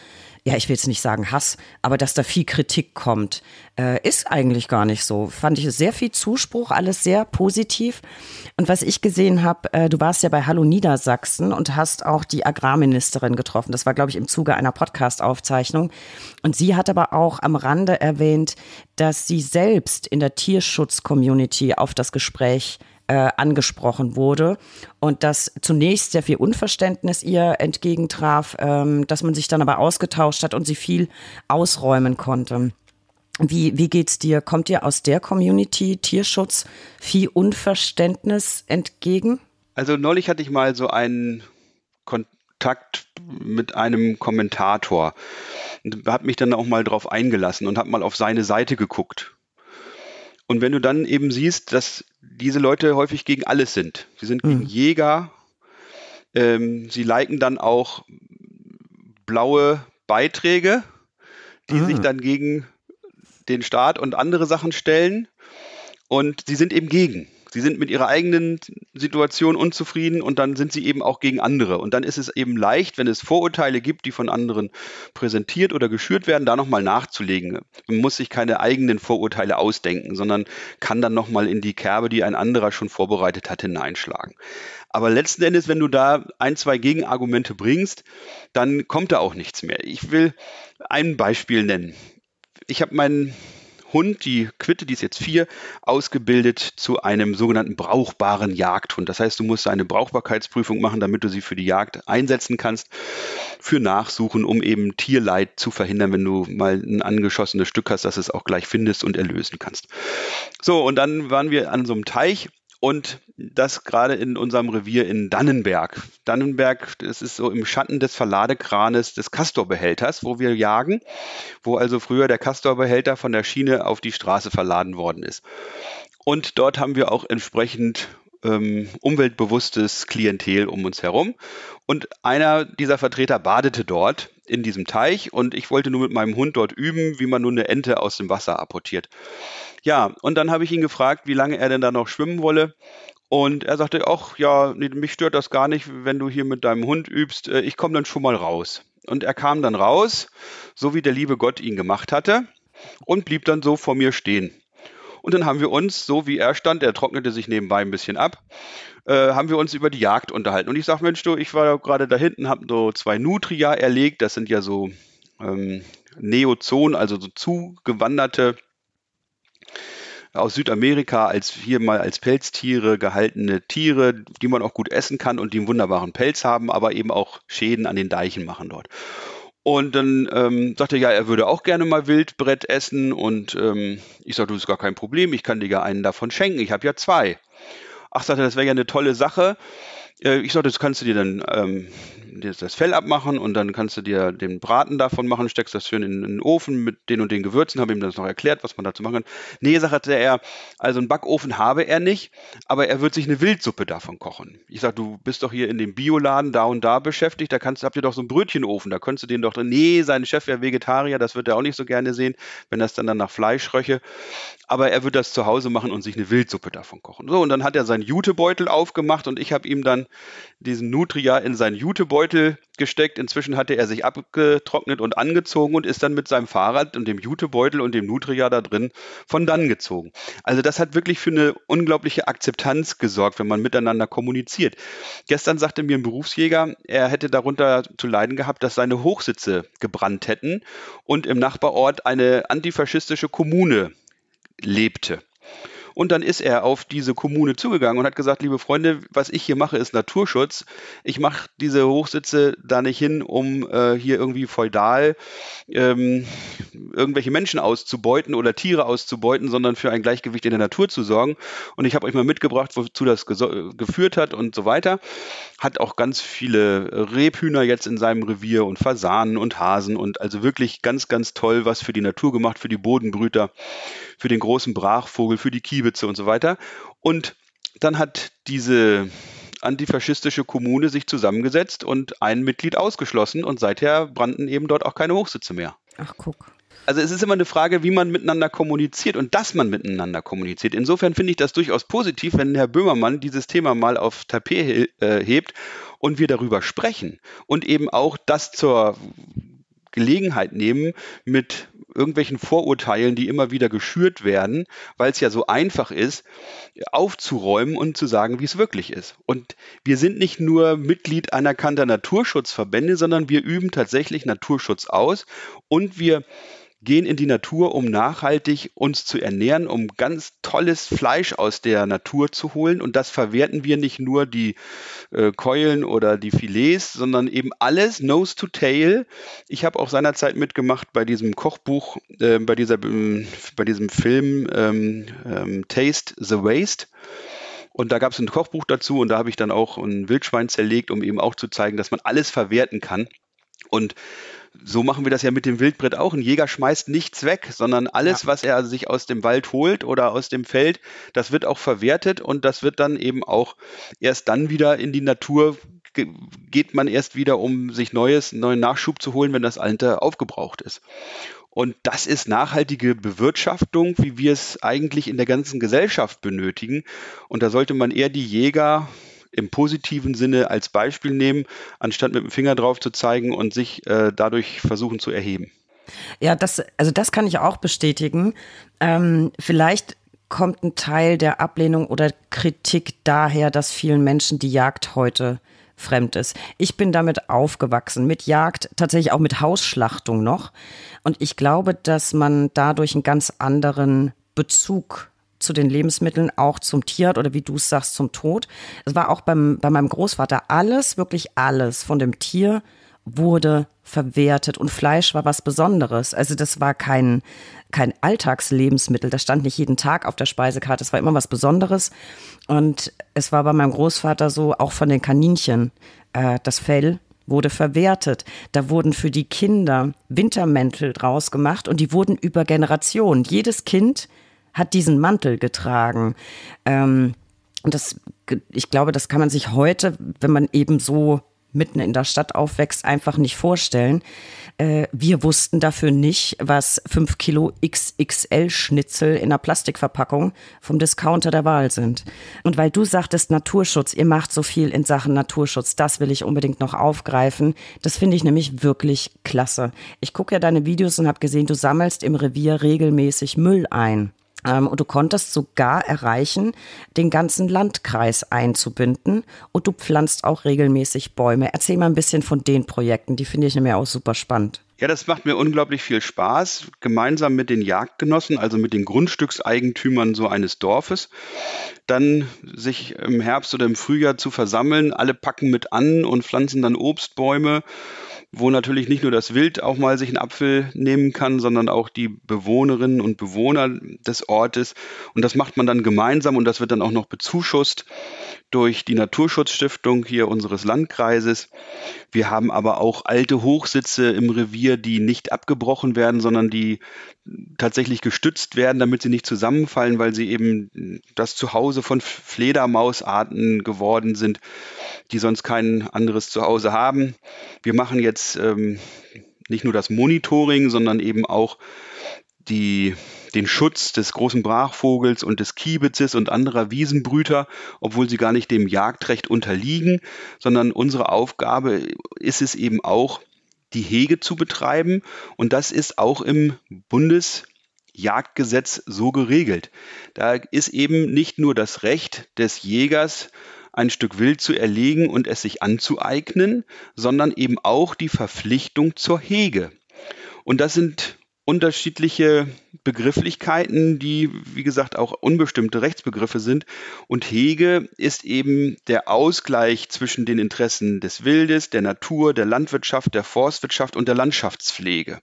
ja, ich will jetzt nicht sagen Hass, aber dass da viel Kritik kommt, äh, ist eigentlich gar nicht so. Fand ich sehr viel Zuspruch, alles sehr positiv. Und was ich gesehen habe, äh, du warst ja bei Hallo Niedersachsen und hast auch die Agrarministerin getroffen. Das war, glaube ich, im Zuge einer Podcast-Aufzeichnung. Und sie hat aber auch am Rande erwähnt, dass sie selbst in der Tierschutz-Community auf das Gespräch äh, angesprochen wurde und dass zunächst sehr viel Unverständnis ihr entgegentraf, ähm, dass man sich dann aber ausgetauscht hat und sie viel ausräumen konnte. Wie, wie geht's dir? Kommt dir aus der Community Tierschutz viel Unverständnis entgegen? Also neulich hatte ich mal so einen Kontakt mit einem Kommentator und habe mich dann auch mal darauf eingelassen und habe mal auf seine Seite geguckt und wenn du dann eben siehst, dass diese Leute häufig gegen alles sind. Sie sind gegen mhm. Jäger. Ähm, sie liken dann auch blaue Beiträge, die mhm. sich dann gegen den Staat und andere Sachen stellen. Und sie sind eben gegen. Sie sind mit ihrer eigenen Situation unzufrieden und dann sind sie eben auch gegen andere. Und dann ist es eben leicht, wenn es Vorurteile gibt, die von anderen präsentiert oder geschürt werden, da nochmal nachzulegen. Man muss sich keine eigenen Vorurteile ausdenken, sondern kann dann nochmal in die Kerbe, die ein anderer schon vorbereitet hat, hineinschlagen. Aber letzten Endes, wenn du da ein, zwei Gegenargumente bringst, dann kommt da auch nichts mehr. Ich will ein Beispiel nennen. Ich habe meinen Hund, die Quitte, die ist jetzt vier, ausgebildet zu einem sogenannten brauchbaren Jagdhund. Das heißt, du musst eine Brauchbarkeitsprüfung machen, damit du sie für die Jagd einsetzen kannst, für Nachsuchen, um eben Tierleid zu verhindern, wenn du mal ein angeschossenes Stück hast, dass es auch gleich findest und erlösen kannst. So, und dann waren wir an so einem Teich und das gerade in unserem Revier in Dannenberg. Dannenberg, das ist so im Schatten des Verladekranes des Castorbehälters, wo wir jagen, wo also früher der Castorbehälter von der Schiene auf die Straße verladen worden ist. Und dort haben wir auch entsprechend ähm, umweltbewusstes Klientel um uns herum. Und einer dieser Vertreter badete dort in diesem Teich und ich wollte nur mit meinem Hund dort üben, wie man nun eine Ente aus dem Wasser apportiert. Ja, und dann habe ich ihn gefragt, wie lange er denn da noch schwimmen wolle. Und er sagte, ach ja, mich stört das gar nicht, wenn du hier mit deinem Hund übst. Äh, ich komme dann schon mal raus. Und er kam dann raus, so wie der liebe Gott ihn gemacht hatte, und blieb dann so vor mir stehen. Und dann haben wir uns, so wie er stand, er trocknete sich nebenbei ein bisschen ab, äh, haben wir uns über die Jagd unterhalten. Und ich sage, Mensch, du, ich war gerade da hinten, habe so zwei Nutria erlegt. Das sind ja so ähm, Neozonen, also so zugewanderte aus Südamerika als hier mal als Pelztiere gehaltene Tiere, die man auch gut essen kann und die einen wunderbaren Pelz haben, aber eben auch Schäden an den Deichen machen dort. Und dann ähm, sagte er, ja, er würde auch gerne mal Wildbrett essen. Und ähm, ich sagte, du ist gar kein Problem, ich kann dir ja einen davon schenken. Ich habe ja zwei. Ach, sagte er, das wäre ja eine tolle Sache. Äh, ich sagte, das kannst du dir dann ähm, das Fell abmachen und dann kannst du dir den Braten davon machen, steckst das schön in, den Ofen mit den und den Gewürzen, habe ihm das noch erklärt, was man dazu machen kann. Nee, sagte er, also einen Backofen habe er nicht, aber er wird sich eine Wildsuppe davon kochen. Ich sage, du bist doch hier in dem Bioladen da und da beschäftigt, da kannst, habt ihr doch so einen Brötchenofen, da könntest du den doch drin, nee, sein Chef wäre Vegetarier, das wird er auch nicht so gerne sehen, wenn das dann, dann nach Fleisch röche, aber er wird das zu Hause machen und sich eine Wildsuppe davon kochen. So, und dann hat er seinen Jutebeutel aufgemacht und ich habe ihm dann diesen Nutria in seinen Jutebeutel Beutel gesteckt. Inzwischen hatte er sich abgetrocknet und angezogen und ist dann mit seinem Fahrrad und dem Jutebeutel und dem Nutria da drin von dann gezogen. Also das hat wirklich für eine unglaubliche Akzeptanz gesorgt, wenn man miteinander kommuniziert. Gestern sagte mir ein Berufsjäger, er hätte darunter zu leiden gehabt, dass seine Hochsitze gebrannt hätten und im Nachbarort eine antifaschistische Kommune lebte. Und dann ist er auf diese Kommune zugegangen und hat gesagt, liebe Freunde, was ich hier mache, ist Naturschutz. Ich mache diese Hochsitze da nicht hin, um äh, hier irgendwie feudal ähm, irgendwelche Menschen auszubeuten oder Tiere auszubeuten, sondern für ein Gleichgewicht in der Natur zu sorgen. Und ich habe euch mal mitgebracht, wozu das geführt hat und so weiter. Hat auch ganz viele Rebhühner jetzt in seinem Revier und Fasanen und Hasen und also wirklich ganz, ganz toll was für die Natur gemacht, für die Bodenbrüter, für den großen Brachvogel, für die Kiefer. Kiebitze und so weiter. Und dann hat diese antifaschistische Kommune sich zusammengesetzt und ein Mitglied ausgeschlossen und seither brannten eben dort auch keine Hochsitze mehr. Ach, guck. Also es ist immer eine Frage, wie man miteinander kommuniziert und dass man miteinander kommuniziert. Insofern finde ich das durchaus positiv, wenn Herr Böhmermann dieses Thema mal auf Tapet äh, hebt und wir darüber sprechen und eben auch das zur Gelegenheit nehmen, mit irgendwelchen Vorurteilen, die immer wieder geschürt werden, weil es ja so einfach ist, aufzuräumen und zu sagen, wie es wirklich ist. Und wir sind nicht nur Mitglied anerkannter Naturschutzverbände, sondern wir üben tatsächlich Naturschutz aus und wir gehen in die Natur, um nachhaltig uns zu ernähren, um ganz tolles Fleisch aus der Natur zu holen. Und das verwerten wir nicht nur die äh, Keulen oder die Filets, sondern eben alles, nose to tail. Ich habe auch seinerzeit mitgemacht bei diesem Kochbuch, äh, bei, dieser, äh, bei diesem Film ähm, ähm, Taste the Waste. Und da gab es ein Kochbuch dazu und da habe ich dann auch ein Wildschwein zerlegt, um eben auch zu zeigen, dass man alles verwerten kann. Und so machen wir das ja mit dem Wildbrett auch. Ein Jäger schmeißt nichts weg, sondern alles, ja. was er sich aus dem Wald holt oder aus dem Feld, das wird auch verwertet und das wird dann eben auch erst dann wieder in die Natur geht man erst wieder, um sich neues, neuen Nachschub zu holen, wenn das alte aufgebraucht ist. Und das ist nachhaltige Bewirtschaftung, wie wir es eigentlich in der ganzen Gesellschaft benötigen. Und da sollte man eher die Jäger im positiven Sinne als Beispiel nehmen, anstatt mit dem Finger drauf zu zeigen und sich äh, dadurch versuchen zu erheben. Ja, das, also das kann ich auch bestätigen. Ähm, vielleicht kommt ein Teil der Ablehnung oder Kritik daher, dass vielen Menschen die Jagd heute fremd ist. Ich bin damit aufgewachsen, mit Jagd, tatsächlich auch mit Hausschlachtung noch. Und ich glaube, dass man dadurch einen ganz anderen Bezug zu den Lebensmitteln auch zum Tier oder wie du es sagst, zum Tod. Es war auch beim, bei meinem Großvater alles, wirklich alles von dem Tier wurde verwertet und Fleisch war was Besonderes. Also das war kein, kein Alltagslebensmittel, das stand nicht jeden Tag auf der Speisekarte, es war immer was Besonderes. Und es war bei meinem Großvater so, auch von den Kaninchen, äh, das Fell wurde verwertet. Da wurden für die Kinder Wintermäntel draus gemacht und die wurden über Generationen. Jedes Kind hat diesen Mantel getragen. Ähm, und das, ich glaube, das kann man sich heute, wenn man eben so mitten in der Stadt aufwächst, einfach nicht vorstellen. Äh, wir wussten dafür nicht, was 5 Kilo XXL-Schnitzel in einer Plastikverpackung vom Discounter der Wahl sind. Und weil du sagtest Naturschutz, ihr macht so viel in Sachen Naturschutz, das will ich unbedingt noch aufgreifen. Das finde ich nämlich wirklich klasse. Ich gucke ja deine Videos und habe gesehen, du sammelst im Revier regelmäßig Müll ein. Ähm, und du konntest sogar erreichen, den ganzen Landkreis einzubinden. Und du pflanzt auch regelmäßig Bäume. Erzähl mal ein bisschen von den Projekten. Die finde ich nämlich auch super spannend. Ja, das macht mir unglaublich viel Spaß, gemeinsam mit den Jagdgenossen, also mit den Grundstückseigentümern so eines Dorfes, dann sich im Herbst oder im Frühjahr zu versammeln. Alle packen mit an und pflanzen dann Obstbäume wo natürlich nicht nur das Wild auch mal sich einen Apfel nehmen kann, sondern auch die Bewohnerinnen und Bewohner des Ortes. Und das macht man dann gemeinsam und das wird dann auch noch bezuschusst durch die Naturschutzstiftung hier unseres Landkreises. Wir haben aber auch alte Hochsitze im Revier, die nicht abgebrochen werden, sondern die tatsächlich gestützt werden, damit sie nicht zusammenfallen, weil sie eben das Zuhause von Fledermausarten geworden sind, die sonst kein anderes Zuhause haben. Wir machen jetzt jetzt ähm, nicht nur das Monitoring, sondern eben auch die, den Schutz des großen Brachvogels und des Kiebitzes und anderer Wiesenbrüter, obwohl sie gar nicht dem Jagdrecht unterliegen, sondern unsere Aufgabe ist es eben auch, die Hege zu betreiben. Und das ist auch im Bundesjagdgesetz so geregelt. Da ist eben nicht nur das Recht des Jägers ein Stück Wild zu erlegen und es sich anzueignen, sondern eben auch die Verpflichtung zur Hege. Und das sind unterschiedliche Begrifflichkeiten, die, wie gesagt, auch unbestimmte Rechtsbegriffe sind. Und Hege ist eben der Ausgleich zwischen den Interessen des Wildes, der Natur, der Landwirtschaft, der Forstwirtschaft und der Landschaftspflege.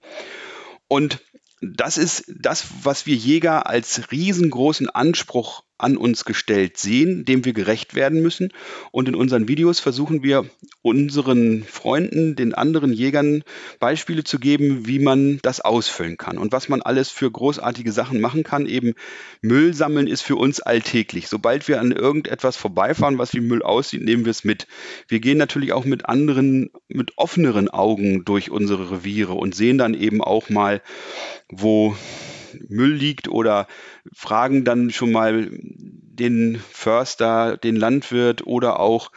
Und das ist das, was wir Jäger als riesengroßen Anspruch an uns gestellt sehen, dem wir gerecht werden müssen. Und in unseren Videos versuchen wir unseren Freunden, den anderen Jägern Beispiele zu geben, wie man das ausfüllen kann und was man alles für großartige Sachen machen kann. Eben Müll sammeln ist für uns alltäglich. Sobald wir an irgendetwas vorbeifahren, was wie Müll aussieht, nehmen wir es mit. Wir gehen natürlich auch mit anderen, mit offeneren Augen durch unsere Reviere und sehen dann eben auch mal, wo Müll liegt oder fragen dann schon mal den Förster, den Landwirt oder auch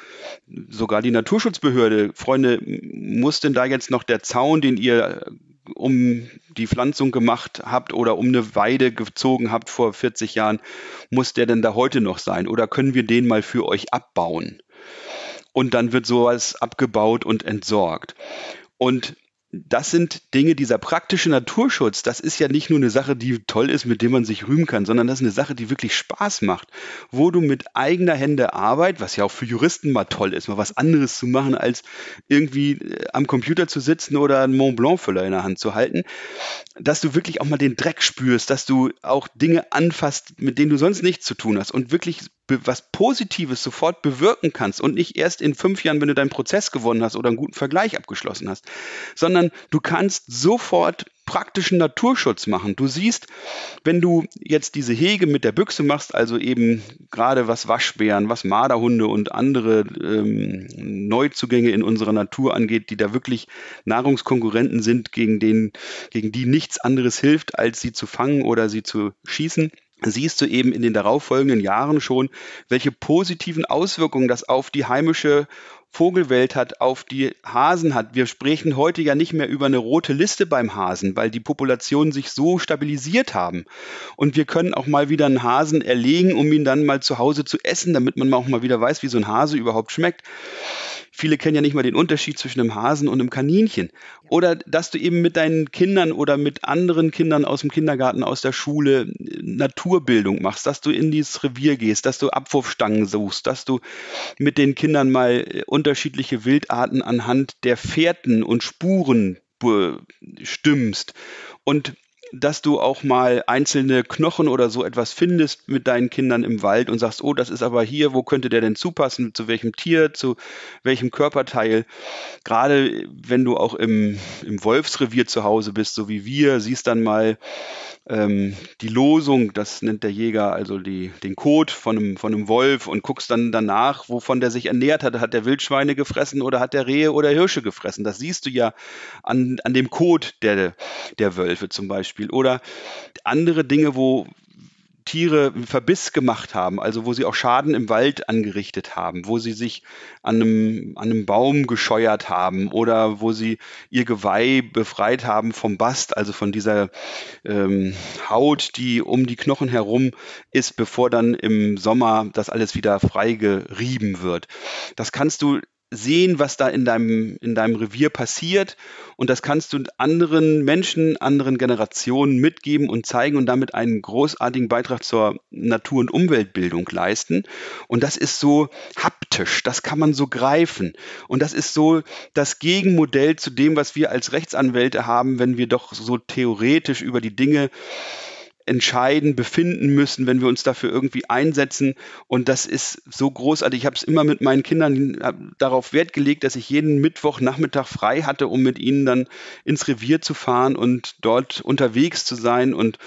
sogar die Naturschutzbehörde, Freunde, muss denn da jetzt noch der Zaun, den ihr äh, um die Pflanzung gemacht habt oder um eine Weide gezogen habt vor 40 Jahren, muss der denn da heute noch sein oder können wir den mal für euch abbauen? Und dann wird sowas abgebaut und entsorgt. Und das sind Dinge, dieser praktische Naturschutz, das ist ja nicht nur eine Sache, die toll ist, mit dem man sich rühmen kann, sondern das ist eine Sache, die wirklich Spaß macht, wo du mit eigener Hände Arbeit, was ja auch für Juristen mal toll ist, mal was anderes zu machen, als irgendwie äh, am Computer zu sitzen oder einen Mont Blanc-Füller in der Hand zu halten, dass du wirklich auch mal den Dreck spürst, dass du auch Dinge anfasst, mit denen du sonst nichts zu tun hast und wirklich was Positives sofort bewirken kannst und nicht erst in fünf Jahren, wenn du deinen Prozess gewonnen hast oder einen guten Vergleich abgeschlossen hast, sondern du kannst sofort praktischen Naturschutz machen. Du siehst, wenn du jetzt diese Hege mit der Büchse machst, also eben gerade was Waschbären, was Marderhunde und andere ähm, Neuzugänge in unserer Natur angeht, die da wirklich Nahrungskonkurrenten sind, gegen, den, gegen die nichts anderes hilft, als sie zu fangen oder sie zu schießen siehst du eben in den darauffolgenden Jahren schon, welche positiven Auswirkungen das auf die heimische Vogelwelt hat, auf die Hasen hat. Wir sprechen heute ja nicht mehr über eine rote Liste beim Hasen, weil die Populationen sich so stabilisiert haben. Und wir können auch mal wieder einen Hasen erlegen, um ihn dann mal zu Hause zu essen, damit man auch mal wieder weiß, wie so ein Hase überhaupt schmeckt. Viele kennen ja nicht mal den Unterschied zwischen einem Hasen und einem Kaninchen. Oder dass du eben mit deinen Kindern oder mit anderen Kindern aus dem Kindergarten, aus der Schule äh, Naturbildung machst, dass du in dieses Revier gehst, dass du Abwurfstangen suchst, dass du mit den Kindern mal äh, unterschiedliche Wildarten anhand der Fährten und Spuren bestimmst. Und dass du auch mal einzelne Knochen oder so etwas findest mit deinen Kindern im Wald und sagst, oh, das ist aber hier, wo könnte der denn zupassen, zu welchem Tier, zu welchem Körperteil. Gerade wenn du auch im, im Wolfsrevier zu Hause bist, so wie wir, siehst dann mal ähm, die Losung, das nennt der Jäger, also die, den Kot von einem, von einem Wolf und guckst dann danach, wovon der sich ernährt hat. Hat der Wildschweine gefressen oder hat der Rehe oder Hirsche gefressen? Das siehst du ja an, an dem Kot der, der Wölfe zum Beispiel. Beispiel. Oder andere Dinge, wo Tiere Verbiss gemacht haben, also wo sie auch Schaden im Wald angerichtet haben, wo sie sich an einem, an einem Baum gescheuert haben oder wo sie ihr Geweih befreit haben vom Bast, also von dieser ähm, Haut, die um die Knochen herum ist, bevor dann im Sommer das alles wieder freigerieben wird. Das kannst du sehen, was da in deinem, in deinem Revier passiert. Und das kannst du anderen Menschen, anderen Generationen mitgeben und zeigen und damit einen großartigen Beitrag zur Natur- und Umweltbildung leisten. Und das ist so haptisch, das kann man so greifen. Und das ist so das Gegenmodell zu dem, was wir als Rechtsanwälte haben, wenn wir doch so theoretisch über die Dinge entscheiden, befinden müssen, wenn wir uns dafür irgendwie einsetzen. Und das ist so großartig. Ich habe es immer mit meinen Kindern äh, darauf Wert gelegt, dass ich jeden Mittwochnachmittag frei hatte, um mit ihnen dann ins Revier zu fahren und dort unterwegs zu sein und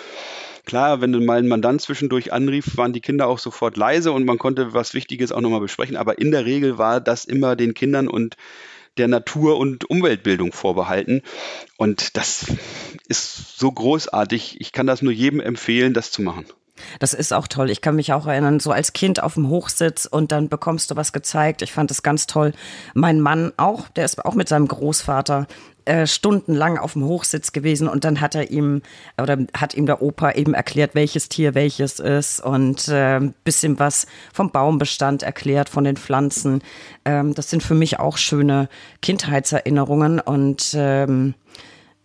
Klar, wenn mal ein Mandant zwischendurch anrief, waren die Kinder auch sofort leise und man konnte was Wichtiges auch nochmal besprechen. Aber in der Regel war das immer den Kindern und der Natur- und Umweltbildung vorbehalten. Und das ist so großartig. Ich kann das nur jedem empfehlen, das zu machen. Das ist auch toll. Ich kann mich auch erinnern, so als Kind auf dem Hochsitz und dann bekommst du was gezeigt. Ich fand das ganz toll. Mein Mann auch, der ist auch mit seinem Großvater äh, stundenlang auf dem Hochsitz gewesen und dann hat er ihm oder hat ihm der Opa eben erklärt, welches Tier welches ist und äh, bisschen was vom Baumbestand erklärt, von den Pflanzen. Ähm, das sind für mich auch schöne Kindheitserinnerungen und ähm,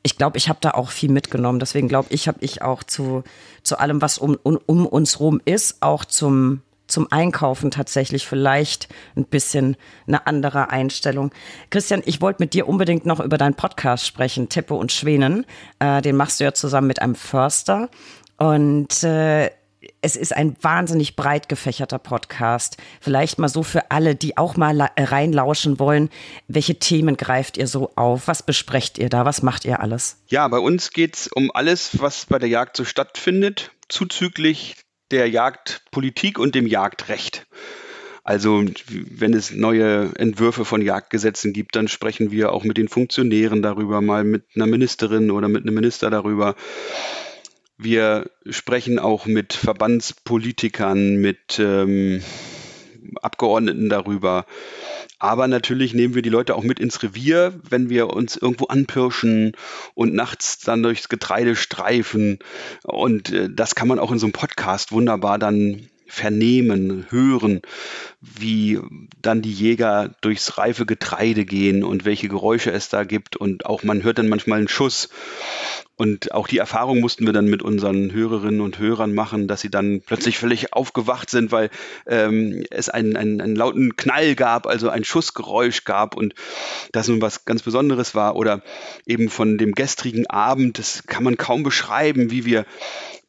ich glaube, ich habe da auch viel mitgenommen. Deswegen glaube ich, habe ich auch zu, zu allem, was um, um, um uns rum ist, auch zum zum Einkaufen tatsächlich vielleicht ein bisschen eine andere Einstellung. Christian, ich wollte mit dir unbedingt noch über deinen Podcast sprechen, Tippe und Schwänen. Äh, den machst du ja zusammen mit einem Förster. Und äh, es ist ein wahnsinnig breit gefächerter Podcast. Vielleicht mal so für alle, die auch mal äh, reinlauschen wollen. Welche Themen greift ihr so auf? Was besprecht ihr da? Was macht ihr alles? Ja, bei uns geht es um alles, was bei der Jagd so stattfindet, zuzüglich der Jagdpolitik und dem Jagdrecht. Also wenn es neue Entwürfe von Jagdgesetzen gibt, dann sprechen wir auch mit den Funktionären darüber, mal mit einer Ministerin oder mit einem Minister darüber. Wir sprechen auch mit Verbandspolitikern, mit ähm, Abgeordneten darüber. Aber natürlich nehmen wir die Leute auch mit ins Revier, wenn wir uns irgendwo anpirschen und nachts dann durchs Getreide streifen. Und äh, das kann man auch in so einem Podcast wunderbar dann vernehmen, hören, wie dann die Jäger durchs reife Getreide gehen und welche Geräusche es da gibt. Und auch man hört dann manchmal einen Schuss und auch die Erfahrung mussten wir dann mit unseren Hörerinnen und Hörern machen, dass sie dann plötzlich völlig aufgewacht sind, weil ähm, es einen, einen, einen lauten Knall gab, also ein Schussgeräusch gab und das nun was ganz Besonderes war. Oder eben von dem gestrigen Abend, das kann man kaum beschreiben, wie wir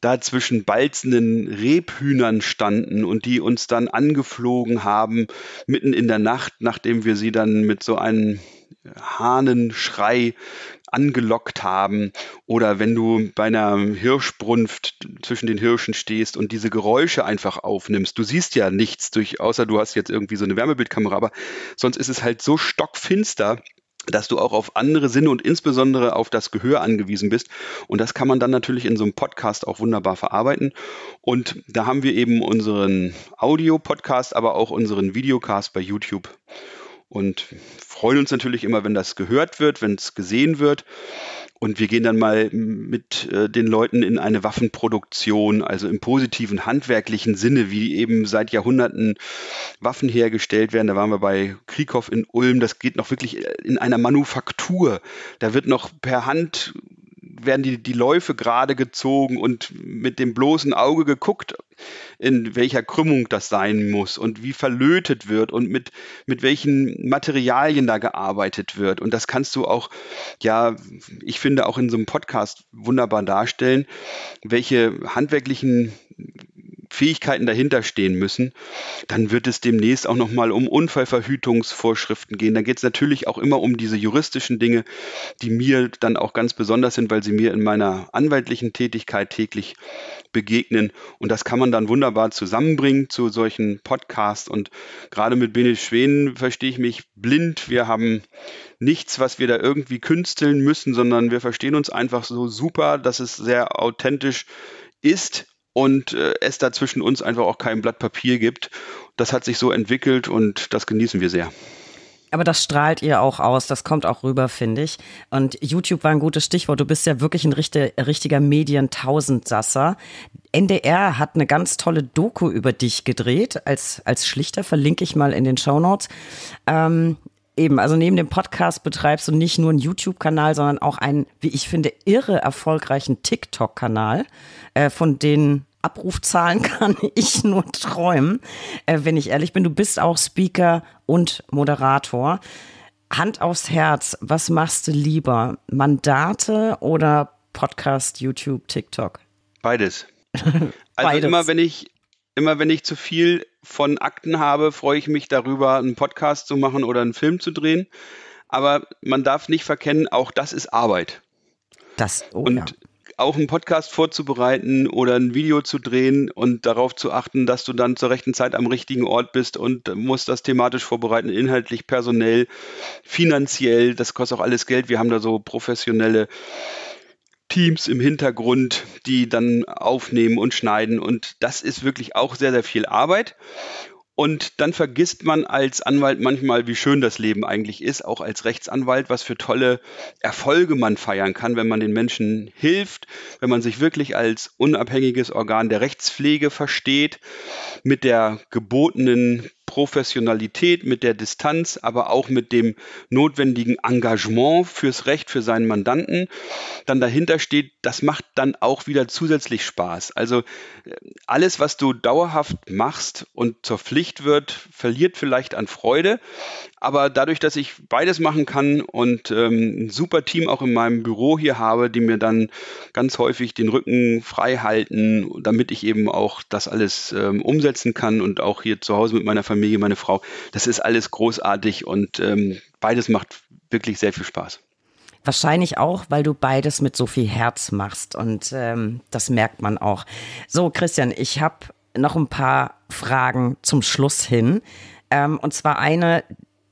da zwischen balzenden Rebhühnern standen und die uns dann angeflogen haben, mitten in der Nacht, nachdem wir sie dann mit so einem Hahnenschrei angelockt haben oder wenn du bei einer Hirschbrunft zwischen den Hirschen stehst und diese Geräusche einfach aufnimmst. Du siehst ja nichts durch, außer du hast jetzt irgendwie so eine Wärmebildkamera, aber sonst ist es halt so stockfinster, dass du auch auf andere Sinne und insbesondere auf das Gehör angewiesen bist. Und das kann man dann natürlich in so einem Podcast auch wunderbar verarbeiten. Und da haben wir eben unseren Audio-Podcast, aber auch unseren Videocast bei YouTube und freuen uns natürlich immer, wenn das gehört wird, wenn es gesehen wird. Und wir gehen dann mal mit äh, den Leuten in eine Waffenproduktion, also im positiven handwerklichen Sinne, wie eben seit Jahrhunderten Waffen hergestellt werden. Da waren wir bei Krieghoff in Ulm. Das geht noch wirklich äh, in einer Manufaktur. Da wird noch per Hand werden die, die Läufe gerade gezogen und mit dem bloßen Auge geguckt, in welcher Krümmung das sein muss und wie verlötet wird und mit, mit welchen Materialien da gearbeitet wird. Und das kannst du auch, ja, ich finde auch in so einem Podcast wunderbar darstellen, welche handwerklichen Fähigkeiten dahinter stehen müssen. Dann wird es demnächst auch nochmal um Unfallverhütungsvorschriften gehen. Da geht es natürlich auch immer um diese juristischen Dinge, die mir dann auch ganz besonders sind, weil sie mir in meiner anwaltlichen Tätigkeit täglich begegnen. Und das kann man man dann wunderbar zusammenbringen zu solchen Podcasts. Und gerade mit Bene Schwen verstehe ich mich blind. Wir haben nichts, was wir da irgendwie künsteln müssen, sondern wir verstehen uns einfach so super, dass es sehr authentisch ist und äh, es da zwischen uns einfach auch kein Blatt Papier gibt. Das hat sich so entwickelt und das genießen wir sehr. Aber das strahlt ihr auch aus, das kommt auch rüber, finde ich. Und YouTube war ein gutes Stichwort. Du bist ja wirklich ein richter, richtiger Medientausendsasser. NDR hat eine ganz tolle Doku über dich gedreht. Als, als Schlichter verlinke ich mal in den Show Notes. Ähm, eben, also neben dem Podcast betreibst du nicht nur einen YouTube-Kanal, sondern auch einen, wie ich finde, irre erfolgreichen TikTok-Kanal, äh, von den Abrufzahlen kann ich nur träumen, äh, wenn ich ehrlich bin. Du bist auch Speaker und Moderator. Hand aufs Herz, was machst du lieber? Mandate oder Podcast, YouTube, TikTok? Beides. Also immer wenn ich immer wenn ich zu viel von Akten habe, freue ich mich darüber, einen Podcast zu machen oder einen Film zu drehen. Aber man darf nicht verkennen, auch das ist Arbeit. Das oh, und ja. auch einen Podcast vorzubereiten oder ein Video zu drehen und darauf zu achten, dass du dann zur rechten Zeit am richtigen Ort bist und musst das thematisch vorbereiten, inhaltlich, personell, finanziell. Das kostet auch alles Geld. Wir haben da so professionelle Teams im Hintergrund, die dann aufnehmen und schneiden. Und das ist wirklich auch sehr, sehr viel Arbeit. Und dann vergisst man als Anwalt manchmal, wie schön das Leben eigentlich ist, auch als Rechtsanwalt, was für tolle Erfolge man feiern kann, wenn man den Menschen hilft, wenn man sich wirklich als unabhängiges Organ der Rechtspflege versteht, mit der gebotenen Professionalität, mit der Distanz, aber auch mit dem notwendigen Engagement fürs Recht, für seinen Mandanten, dann dahinter steht, das macht dann auch wieder zusätzlich Spaß. Also äh, alles, was du dauerhaft machst und zur Pflicht wird, verliert vielleicht an Freude. Aber dadurch, dass ich beides machen kann und ähm, ein super Team auch in meinem Büro hier habe, die mir dann ganz häufig den Rücken frei halten, damit ich eben auch das alles ähm, umsetzen kann und auch hier zu Hause mit meiner Familie Familie, meine Frau. Das ist alles großartig und ähm, beides macht wirklich sehr viel Spaß. Wahrscheinlich auch, weil du beides mit so viel Herz machst und ähm, das merkt man auch. So, Christian, ich habe noch ein paar Fragen zum Schluss hin. Ähm, und zwar eine,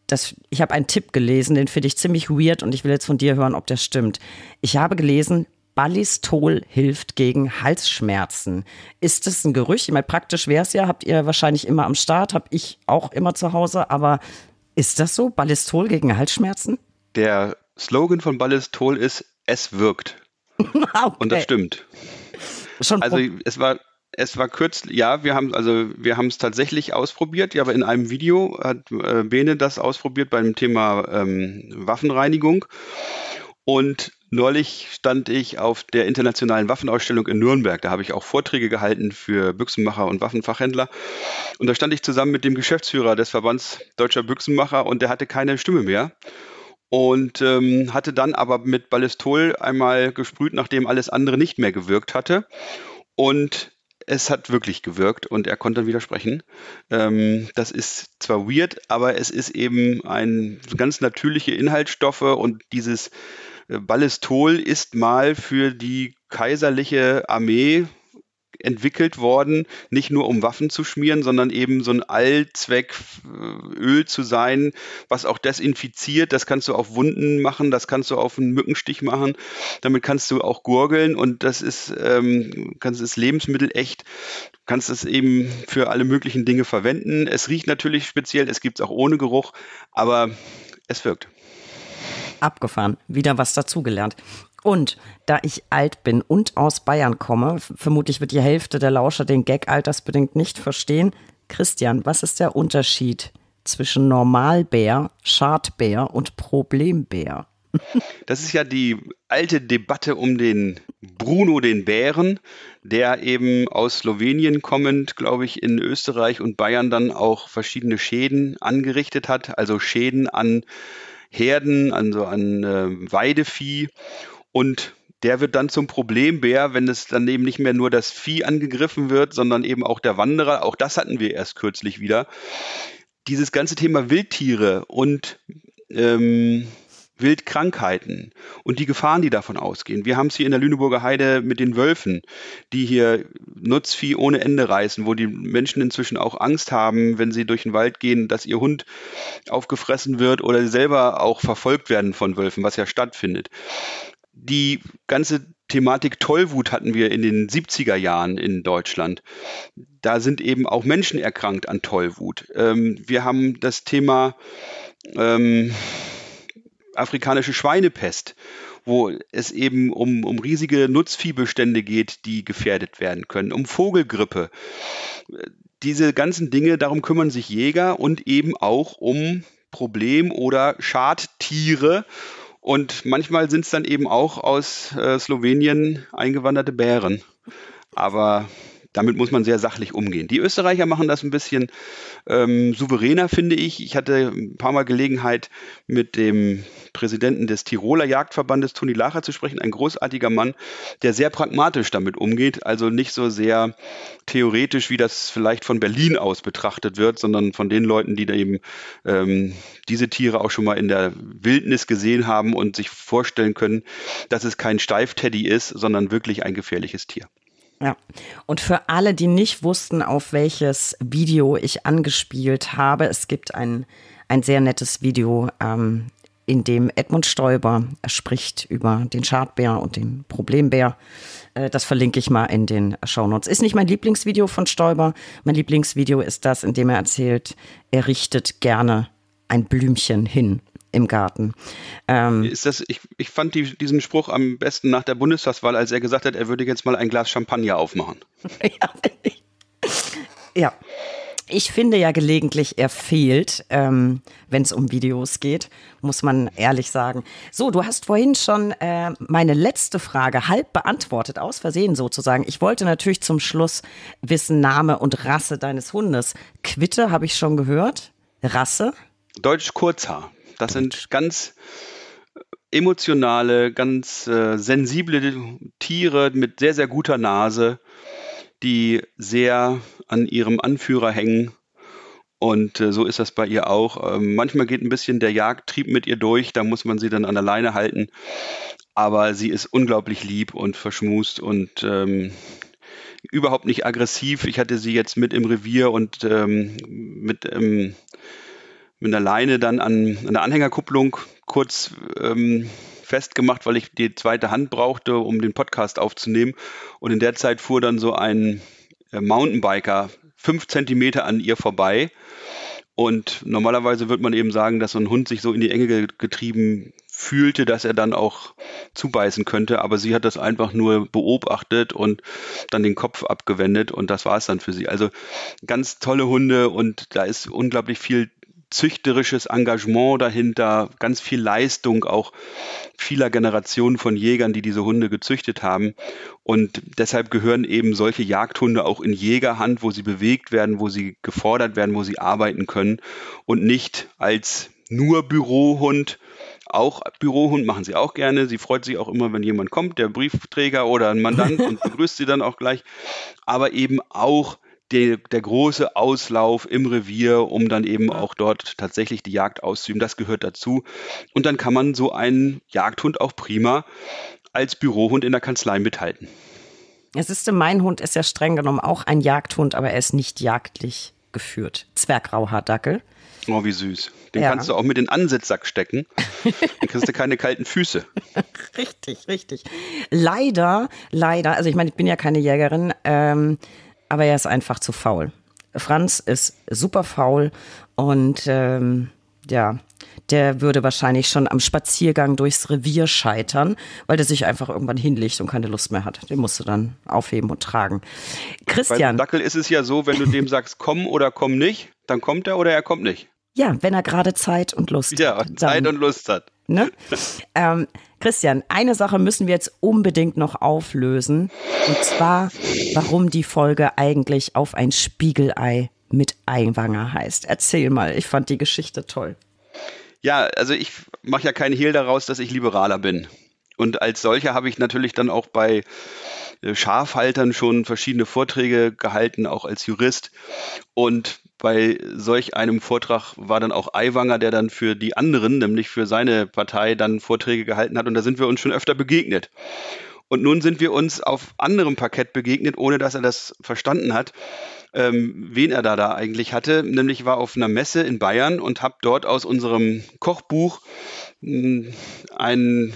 das, ich habe einen Tipp gelesen, den finde ich ziemlich weird und ich will jetzt von dir hören, ob der stimmt. Ich habe gelesen, Ballistol hilft gegen Halsschmerzen. Ist das ein Gerücht? Ich meine, praktisch wäre es ja, habt ihr wahrscheinlich immer am Start, habe ich auch immer zu Hause, aber ist das so? Ballistol gegen Halsschmerzen? Der Slogan von Ballistol ist, es wirkt. okay. Und das stimmt. Schon also es war es war kürzlich, ja, wir haben also wir haben es tatsächlich ausprobiert, ja, aber in einem Video hat äh, Bene das ausprobiert beim Thema ähm, Waffenreinigung. Und neulich stand ich auf der internationalen Waffenausstellung in Nürnberg. Da habe ich auch Vorträge gehalten für Büchsenmacher und Waffenfachhändler. Und da stand ich zusammen mit dem Geschäftsführer des Verbands Deutscher Büchsenmacher und der hatte keine Stimme mehr und ähm, hatte dann aber mit Ballistol einmal gesprüht, nachdem alles andere nicht mehr gewirkt hatte. Und es hat wirklich gewirkt und er konnte dann wieder sprechen. Ähm, das ist zwar weird, aber es ist eben ein ganz natürliche Inhaltsstoffe und dieses Ballistol ist mal für die kaiserliche Armee entwickelt worden, nicht nur um Waffen zu schmieren, sondern eben so ein Allzwecköl äh, zu sein, was auch desinfiziert. Das kannst du auf Wunden machen, das kannst du auf einen Mückenstich machen, damit kannst du auch gurgeln und das ist, ähm, kannst es Lebensmittel echt, kannst es eben für alle möglichen Dinge verwenden. Es riecht natürlich speziell, es gibt es auch ohne Geruch, aber es wirkt. Abgefahren. Wieder was dazugelernt. Und da ich alt bin und aus Bayern komme, vermutlich wird die Hälfte der Lauscher den Gag altersbedingt nicht verstehen. Christian, was ist der Unterschied zwischen Normalbär, Schadbär und Problembär? Das ist ja die alte Debatte um den Bruno den Bären, der eben aus Slowenien kommend, glaube ich, in Österreich und Bayern dann auch verschiedene Schäden angerichtet hat, also Schäden an Herden, also an äh, Weidevieh. Und der wird dann zum Problembär, wenn es dann eben nicht mehr nur das Vieh angegriffen wird, sondern eben auch der Wanderer. Auch das hatten wir erst kürzlich wieder. Dieses ganze Thema Wildtiere und ähm, Wildkrankheiten und die Gefahren, die davon ausgehen. Wir haben es hier in der Lüneburger Heide mit den Wölfen, die hier Nutzvieh ohne Ende reißen, wo die Menschen inzwischen auch Angst haben, wenn sie durch den Wald gehen, dass ihr Hund aufgefressen wird oder selber auch verfolgt werden von Wölfen, was ja stattfindet. Die ganze Thematik Tollwut hatten wir in den 70er Jahren in Deutschland. Da sind eben auch Menschen erkrankt an Tollwut. Ähm, wir haben das Thema ähm, afrikanische Schweinepest, wo es eben um, um riesige Nutzviehbestände geht, die gefährdet werden können, um Vogelgrippe. Diese ganzen Dinge, darum kümmern sich Jäger und eben auch um Problem- oder Schadtiere. Und manchmal sind es dann eben auch aus äh, Slowenien eingewanderte Bären. Aber damit muss man sehr sachlich umgehen. Die Österreicher machen das ein bisschen ähm, souveräner, finde ich. Ich hatte ein paar Mal Gelegenheit, mit dem Präsidenten des Tiroler Jagdverbandes, Toni Lacher, zu sprechen. Ein großartiger Mann, der sehr pragmatisch damit umgeht, also nicht so sehr theoretisch, wie das vielleicht von Berlin aus betrachtet wird, sondern von den Leuten, die da eben ähm, diese Tiere auch schon mal in der Wildnis gesehen haben und sich vorstellen können, dass es kein Steifteddy ist, sondern wirklich ein gefährliches Tier. Ja. Und für alle, die nicht wussten, auf welches Video ich angespielt habe, es gibt ein, ein sehr nettes Video, ähm, in dem Edmund Stoiber spricht über den Schadbär und den Problembär. Äh, das verlinke ich mal in den Shownotes. Ist nicht mein Lieblingsvideo von Stoiber. Mein Lieblingsvideo ist das, in dem er erzählt, er richtet gerne ein Blümchen hin im Garten. Ähm ist das, ich, ich fand die, diesen Spruch am besten nach der Bundestagswahl, als er gesagt hat, er würde jetzt mal ein Glas Champagner aufmachen. ja. ja. Ich finde ja gelegentlich, er fehlt, ähm, wenn es um Videos geht, muss man ehrlich sagen. So, du hast vorhin schon äh, meine letzte Frage halb beantwortet, aus Versehen sozusagen. Ich wollte natürlich zum Schluss wissen, Name und Rasse deines Hundes. Quitte habe ich schon gehört. Rasse? Deutsch Kurzhaar. Das sind ganz äh, emotionale, ganz äh, sensible Tiere mit sehr, sehr guter Nase, die sehr an ihrem Anführer hängen. Und äh, so ist das bei ihr auch. Ähm, manchmal geht ein bisschen der Jagdtrieb mit ihr durch, da muss man sie dann an der Leine halten. Aber sie ist unglaublich lieb und verschmust und ähm, überhaupt nicht aggressiv. Ich hatte sie jetzt mit im Revier und ähm, mit ähm, mit einer Leine dann an, an der Anhängerkupplung kurz ähm, festgemacht, weil ich die zweite Hand brauchte, um den Podcast aufzunehmen. Und in der Zeit fuhr dann so ein äh, Mountainbiker fünf Zentimeter an ihr vorbei. Und normalerweise würde man eben sagen, dass so ein Hund sich so in die Enge getrieben fühlte, dass er dann auch zubeißen könnte. Aber sie hat das einfach nur beobachtet und dann den Kopf abgewendet und das war es dann für sie. Also ganz tolle Hunde und da ist unglaublich viel züchterisches Engagement dahinter, ganz viel Leistung auch vieler Generationen von Jägern, die diese Hunde gezüchtet haben. Und deshalb gehören eben solche Jagdhunde auch in Jägerhand, wo sie bewegt werden, wo sie gefordert werden, wo sie arbeiten können und nicht als nur Bürohund auch Bürohund machen sie auch gerne. Sie freut sich auch immer, wenn jemand kommt, der Briefträger oder ein Mandant und begrüßt sie dann auch gleich. Aber eben auch der, der große Auslauf im Revier, um dann eben auch dort tatsächlich die Jagd auszuüben. Das gehört dazu. Und dann kann man so einen Jagdhund auch prima als Bürohund in der Kanzlei mithalten. Es ist, mein Hund ist ja streng genommen auch ein Jagdhund, aber er ist nicht jagdlich geführt. Zwergrauhaar-Dackel. Oh, wie süß. Den ja. kannst du auch mit in den Ansitzsack stecken. Dann kriegst du keine kalten Füße. richtig, richtig. Leider, leider, also ich meine, ich bin ja keine Jägerin, ähm, aber er ist einfach zu faul. Franz ist super faul und ähm, ja, der würde wahrscheinlich schon am Spaziergang durchs Revier scheitern, weil der sich einfach irgendwann hinlegt und keine Lust mehr hat. Den musst du dann aufheben und tragen. Christian. Bei Dackel ist es ja so, wenn du dem sagst, komm oder komm nicht, dann kommt er oder er kommt nicht. Ja, wenn er gerade Zeit und Lust ja, hat. Ja, Zeit und Lust hat. Ne? ähm, Christian, eine Sache müssen wir jetzt unbedingt noch auflösen. Und zwar, warum die Folge eigentlich auf ein Spiegelei mit Eiwanger heißt. Erzähl mal, ich fand die Geschichte toll. Ja, also ich mache ja keinen Hehl daraus, dass ich liberaler bin. Und als solcher habe ich natürlich dann auch bei äh, Schafhaltern schon verschiedene Vorträge gehalten, auch als Jurist. Und bei solch einem Vortrag war dann auch Aiwanger, der dann für die anderen, nämlich für seine Partei, dann Vorträge gehalten hat. Und da sind wir uns schon öfter begegnet. Und nun sind wir uns auf anderem Parkett begegnet, ohne dass er das verstanden hat, ähm, wen er da, da eigentlich hatte. Nämlich war auf einer Messe in Bayern und habe dort aus unserem Kochbuch hm, ein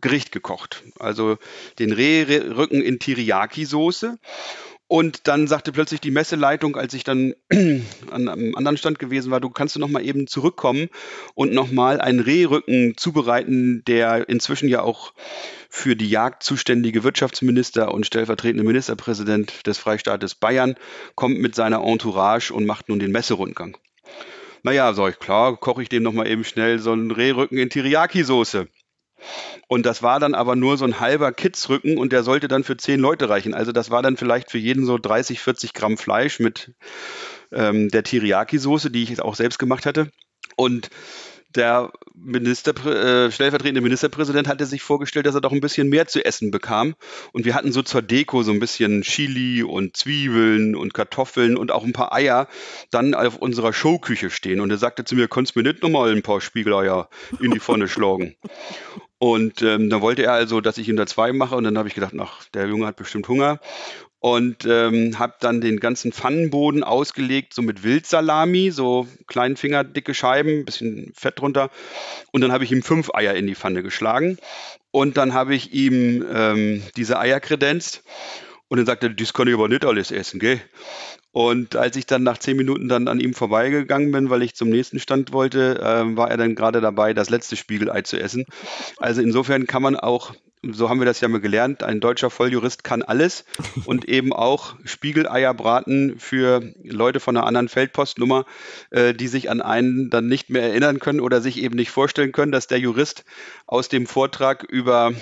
Gericht gekocht. Also den Rehrücken in tiriaki soße Und dann sagte plötzlich die Messeleitung, als ich dann an einem anderen Stand gewesen war, du kannst du nochmal eben zurückkommen und nochmal einen Rehrücken zubereiten, der inzwischen ja auch für die Jagd zuständige Wirtschaftsminister und stellvertretende Ministerpräsident des Freistaates Bayern kommt mit seiner Entourage und macht nun den Messerundgang. Naja, sag ich, klar, koche ich dem nochmal eben schnell so einen Rehrücken in Teriyaki-Soße. Und das war dann aber nur so ein halber Kitzrücken und der sollte dann für zehn Leute reichen. Also das war dann vielleicht für jeden so 30, 40 Gramm Fleisch mit ähm, der Teriyaki-Soße, die ich auch selbst gemacht hatte. Und der Minister, äh, stellvertretende Ministerpräsident hatte sich vorgestellt, dass er doch ein bisschen mehr zu essen bekam. Und wir hatten so zur Deko so ein bisschen Chili und Zwiebeln und Kartoffeln und auch ein paar Eier dann auf unserer Showküche stehen. Und er sagte zu mir, könntest du mir nicht nochmal ein paar Spiegeleier in die Pfanne schlagen? Und ähm, dann wollte er also, dass ich ihm da zwei mache. Und dann habe ich gedacht, ach, der Junge hat bestimmt Hunger und ähm, habe dann den ganzen Pfannenboden ausgelegt, so mit Wildsalami, so kleinen Finger dicke Scheiben, bisschen Fett drunter. Und dann habe ich ihm fünf Eier in die Pfanne geschlagen und dann habe ich ihm ähm, diese Eier kredenzt. Und dann sagte er, das kann ich aber nicht alles essen, gell? Und als ich dann nach zehn Minuten dann an ihm vorbeigegangen bin, weil ich zum nächsten Stand wollte, äh, war er dann gerade dabei, das letzte Spiegelei zu essen. Also insofern kann man auch so haben wir das ja mal gelernt, ein deutscher Volljurist kann alles und eben auch Spiegeleier braten für Leute von einer anderen Feldpostnummer, äh, die sich an einen dann nicht mehr erinnern können oder sich eben nicht vorstellen können, dass der Jurist aus dem Vortrag über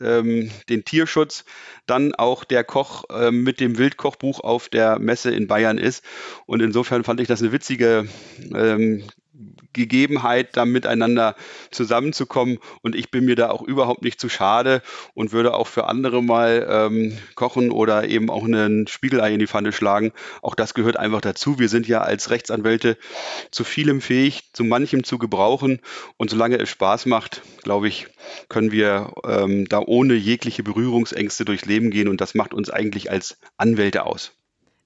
ähm, den Tierschutz dann auch der Koch äh, mit dem Wildkochbuch auf der Messe in Bayern ist. Und insofern fand ich das eine witzige ähm, Gegebenheit, da miteinander zusammenzukommen. Und ich bin mir da auch überhaupt nicht zu schade und würde auch für andere mal ähm, kochen oder eben auch einen Spiegelei in die Pfanne schlagen. Auch das gehört einfach dazu. Wir sind ja als Rechtsanwälte zu vielem fähig, zu manchem zu gebrauchen. Und solange es Spaß macht, glaube ich, können wir ähm, da ohne jegliche Berührungsängste durchs Leben gehen. Und das macht uns eigentlich als Anwälte aus.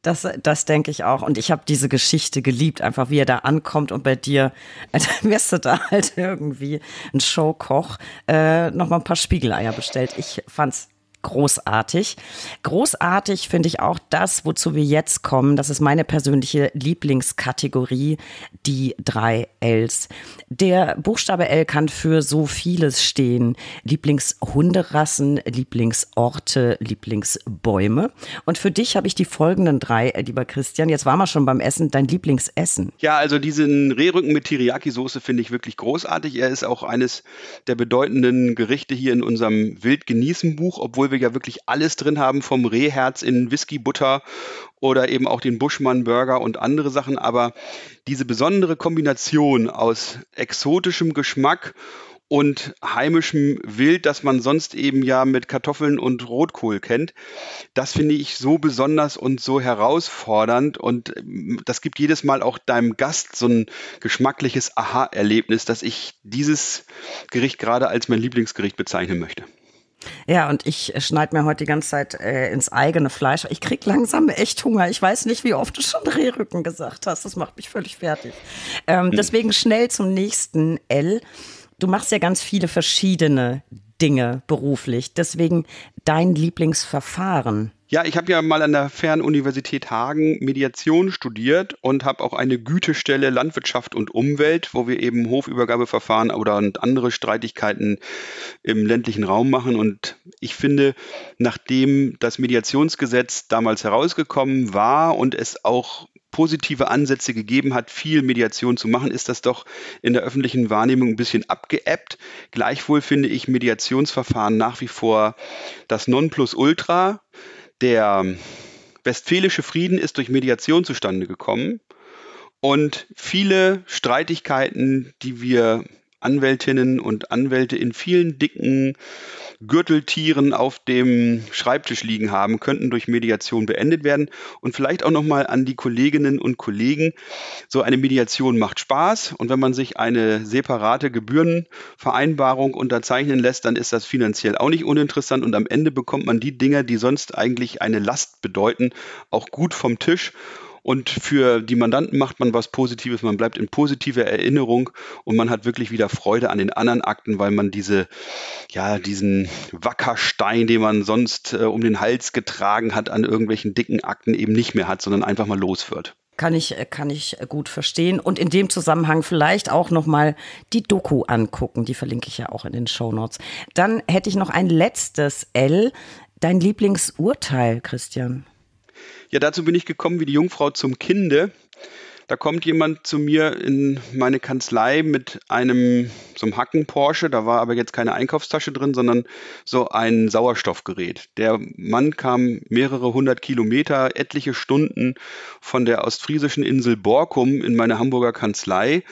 Das, das denke ich auch. Und ich habe diese Geschichte geliebt, einfach wie er da ankommt und bei dir, also, wirst du da halt irgendwie ein Showkoch, äh, nochmal ein paar Spiegeleier bestellt. Ich fand's großartig. Großartig finde ich auch das, wozu wir jetzt kommen. Das ist meine persönliche Lieblingskategorie, die drei Ls. Der Buchstabe L kann für so vieles stehen. Lieblingshunderassen, Lieblingsorte, Lieblingsbäume. Und für dich habe ich die folgenden drei, äh, lieber Christian. Jetzt waren wir schon beim Essen. Dein Lieblingsessen. Ja, also diesen Rehrücken mit Teriyaki-Soße finde ich wirklich großartig. Er ist auch eines der bedeutenden Gerichte hier in unserem Wild genießen Buch, obwohl wir wir ja wirklich alles drin haben, vom Rehherz in Whisky-Butter oder eben auch den Buschmann-Burger und andere Sachen. Aber diese besondere Kombination aus exotischem Geschmack und heimischem Wild, das man sonst eben ja mit Kartoffeln und Rotkohl kennt. Das finde ich so besonders und so herausfordernd und ähm, das gibt jedes Mal auch deinem Gast so ein geschmackliches Aha-Erlebnis, dass ich dieses Gericht gerade als mein Lieblingsgericht bezeichnen möchte. Ja, und ich äh, schneide mir heute die ganze Zeit äh, ins eigene Fleisch. Ich krieg langsam echt Hunger. Ich weiß nicht, wie oft du schon Rehrücken gesagt hast. Das macht mich völlig fertig. Ähm, hm. Deswegen schnell zum nächsten L. Du machst ja ganz viele verschiedene Dinge beruflich. Deswegen dein Lieblingsverfahren. Ja, ich habe ja mal an der Fernuniversität Hagen Mediation studiert und habe auch eine Gütestelle Landwirtschaft und Umwelt, wo wir eben Hofübergabeverfahren oder andere Streitigkeiten im ländlichen Raum machen. Und ich finde, nachdem das Mediationsgesetz damals herausgekommen war und es auch positive Ansätze gegeben hat, viel Mediation zu machen, ist das doch in der öffentlichen Wahrnehmung ein bisschen abgeebbt. Gleichwohl finde ich Mediationsverfahren nach wie vor das Nonplusultra. Der westfälische Frieden ist durch Mediation zustande gekommen. Und viele Streitigkeiten, die wir Anwältinnen und Anwälte in vielen dicken Gürteltieren auf dem Schreibtisch liegen haben, könnten durch Mediation beendet werden. Und vielleicht auch nochmal an die Kolleginnen und Kollegen. So eine Mediation macht Spaß. Und wenn man sich eine separate Gebührenvereinbarung unterzeichnen lässt, dann ist das finanziell auch nicht uninteressant. Und am Ende bekommt man die Dinger, die sonst eigentlich eine Last bedeuten, auch gut vom Tisch. Und für die Mandanten macht man was Positives, man bleibt in positiver Erinnerung und man hat wirklich wieder Freude an den anderen Akten, weil man diese, ja, diesen Wackerstein, den man sonst äh, um den Hals getragen hat, an irgendwelchen dicken Akten eben nicht mehr hat, sondern einfach mal los wird. Kann ich, äh, kann ich äh, gut verstehen. Und in dem Zusammenhang vielleicht auch nochmal die Doku angucken. Die verlinke ich ja auch in den Show Notes. Dann hätte ich noch ein letztes L. Dein Lieblingsurteil, Christian? Ja, dazu bin ich gekommen wie die Jungfrau zum Kinde. Da kommt jemand zu mir in meine Kanzlei mit einem, so einem Hacken-Porsche. Da war aber jetzt keine Einkaufstasche drin, sondern so ein Sauerstoffgerät. Der Mann kam mehrere hundert Kilometer, etliche Stunden von der ostfriesischen Insel Borkum in meine Hamburger Kanzlei,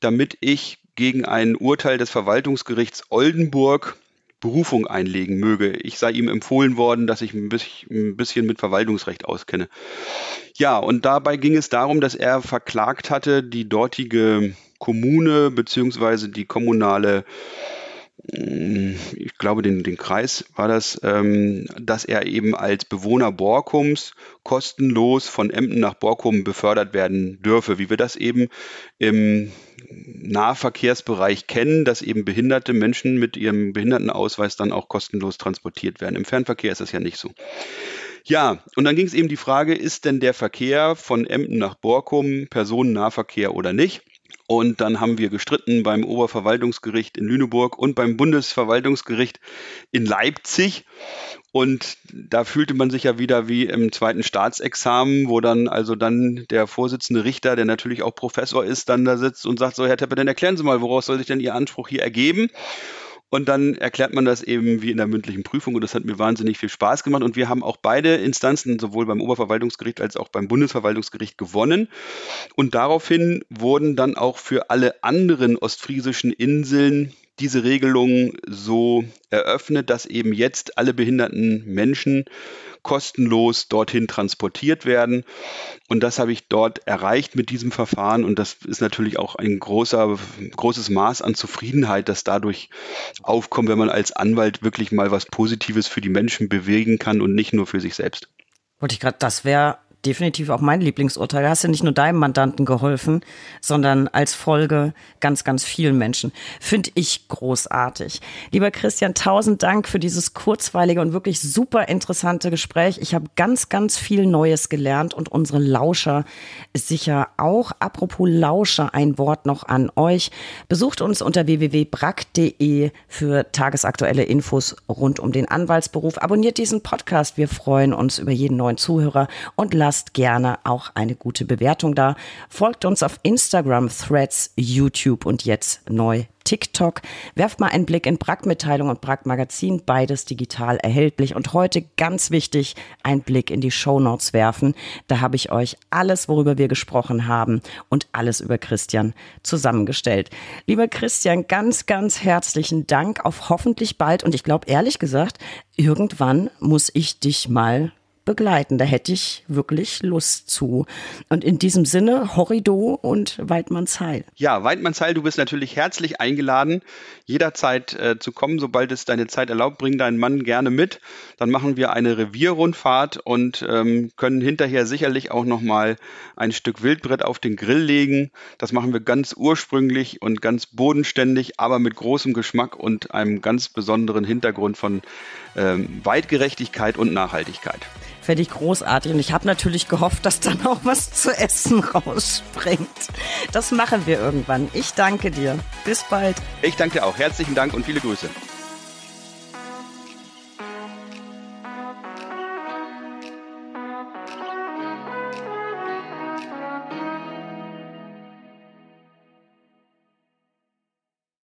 damit ich gegen ein Urteil des Verwaltungsgerichts Oldenburg Berufung einlegen möge. Ich sei ihm empfohlen worden, dass ich ein bisschen mit Verwaltungsrecht auskenne. Ja, und dabei ging es darum, dass er verklagt hatte, die dortige Kommune beziehungsweise die kommunale ich glaube, den, den Kreis war das, ähm, dass er eben als Bewohner Borkums kostenlos von Emden nach Borkum befördert werden dürfe, wie wir das eben im Nahverkehrsbereich kennen, dass eben behinderte Menschen mit ihrem Behindertenausweis dann auch kostenlos transportiert werden. Im Fernverkehr ist das ja nicht so. Ja, und dann ging es eben die Frage, ist denn der Verkehr von Emden nach Borkum Personennahverkehr oder nicht? Und dann haben wir gestritten beim Oberverwaltungsgericht in Lüneburg und beim Bundesverwaltungsgericht in Leipzig. Und da fühlte man sich ja wieder wie im zweiten Staatsexamen, wo dann also dann der Vorsitzende Richter, der natürlich auch Professor ist, dann da sitzt und sagt so, Herr Teppe, dann erklären Sie mal, woraus soll sich denn Ihr Anspruch hier ergeben? Und dann erklärt man das eben wie in der mündlichen Prüfung und das hat mir wahnsinnig viel Spaß gemacht. Und wir haben auch beide Instanzen, sowohl beim Oberverwaltungsgericht als auch beim Bundesverwaltungsgericht, gewonnen. Und daraufhin wurden dann auch für alle anderen ostfriesischen Inseln diese Regelung so eröffnet, dass eben jetzt alle behinderten Menschen kostenlos dorthin transportiert werden. Und das habe ich dort erreicht mit diesem Verfahren. Und das ist natürlich auch ein großer, großes Maß an Zufriedenheit, das dadurch aufkommt, wenn man als Anwalt wirklich mal was Positives für die Menschen bewegen kann und nicht nur für sich selbst. Wollte ich gerade, das wäre definitiv auch mein Lieblingsurteil. Da hast ja nicht nur deinem Mandanten geholfen, sondern als Folge ganz, ganz vielen Menschen. Finde ich großartig. Lieber Christian, tausend Dank für dieses kurzweilige und wirklich super interessante Gespräch. Ich habe ganz, ganz viel Neues gelernt und unsere Lauscher sicher auch. Apropos Lauscher, ein Wort noch an euch. Besucht uns unter www.brack.de für tagesaktuelle Infos rund um den Anwaltsberuf. Abonniert diesen Podcast. Wir freuen uns über jeden neuen Zuhörer und lasst lasst gerne auch eine gute Bewertung da. Folgt uns auf Instagram, Threads, YouTube und jetzt neu TikTok. Werft mal einen Blick in Brack Mitteilung und Brack Magazin, beides digital erhältlich. Und heute ganz wichtig, einen Blick in die Shownotes werfen. Da habe ich euch alles, worüber wir gesprochen haben und alles über Christian zusammengestellt. Lieber Christian, ganz, ganz herzlichen Dank auf hoffentlich bald. Und ich glaube, ehrlich gesagt, irgendwann muss ich dich mal begleiten. Da hätte ich wirklich Lust zu. Und in diesem Sinne, Horrido und Weidmannsheil. Ja, Weidmannsheil, du bist natürlich herzlich eingeladen, jederzeit äh, zu kommen, sobald es deine Zeit erlaubt. Bring deinen Mann gerne mit. Dann machen wir eine Revierrundfahrt und ähm, können hinterher sicherlich auch nochmal ein Stück Wildbrett auf den Grill legen. Das machen wir ganz ursprünglich und ganz bodenständig, aber mit großem Geschmack und einem ganz besonderen Hintergrund von ähm, Weitgerechtigkeit und Nachhaltigkeit. Fände ich großartig. Und ich habe natürlich gehofft, dass dann auch was zu essen rausspringt. Das machen wir irgendwann. Ich danke dir. Bis bald. Ich danke dir auch. Herzlichen Dank und viele Grüße.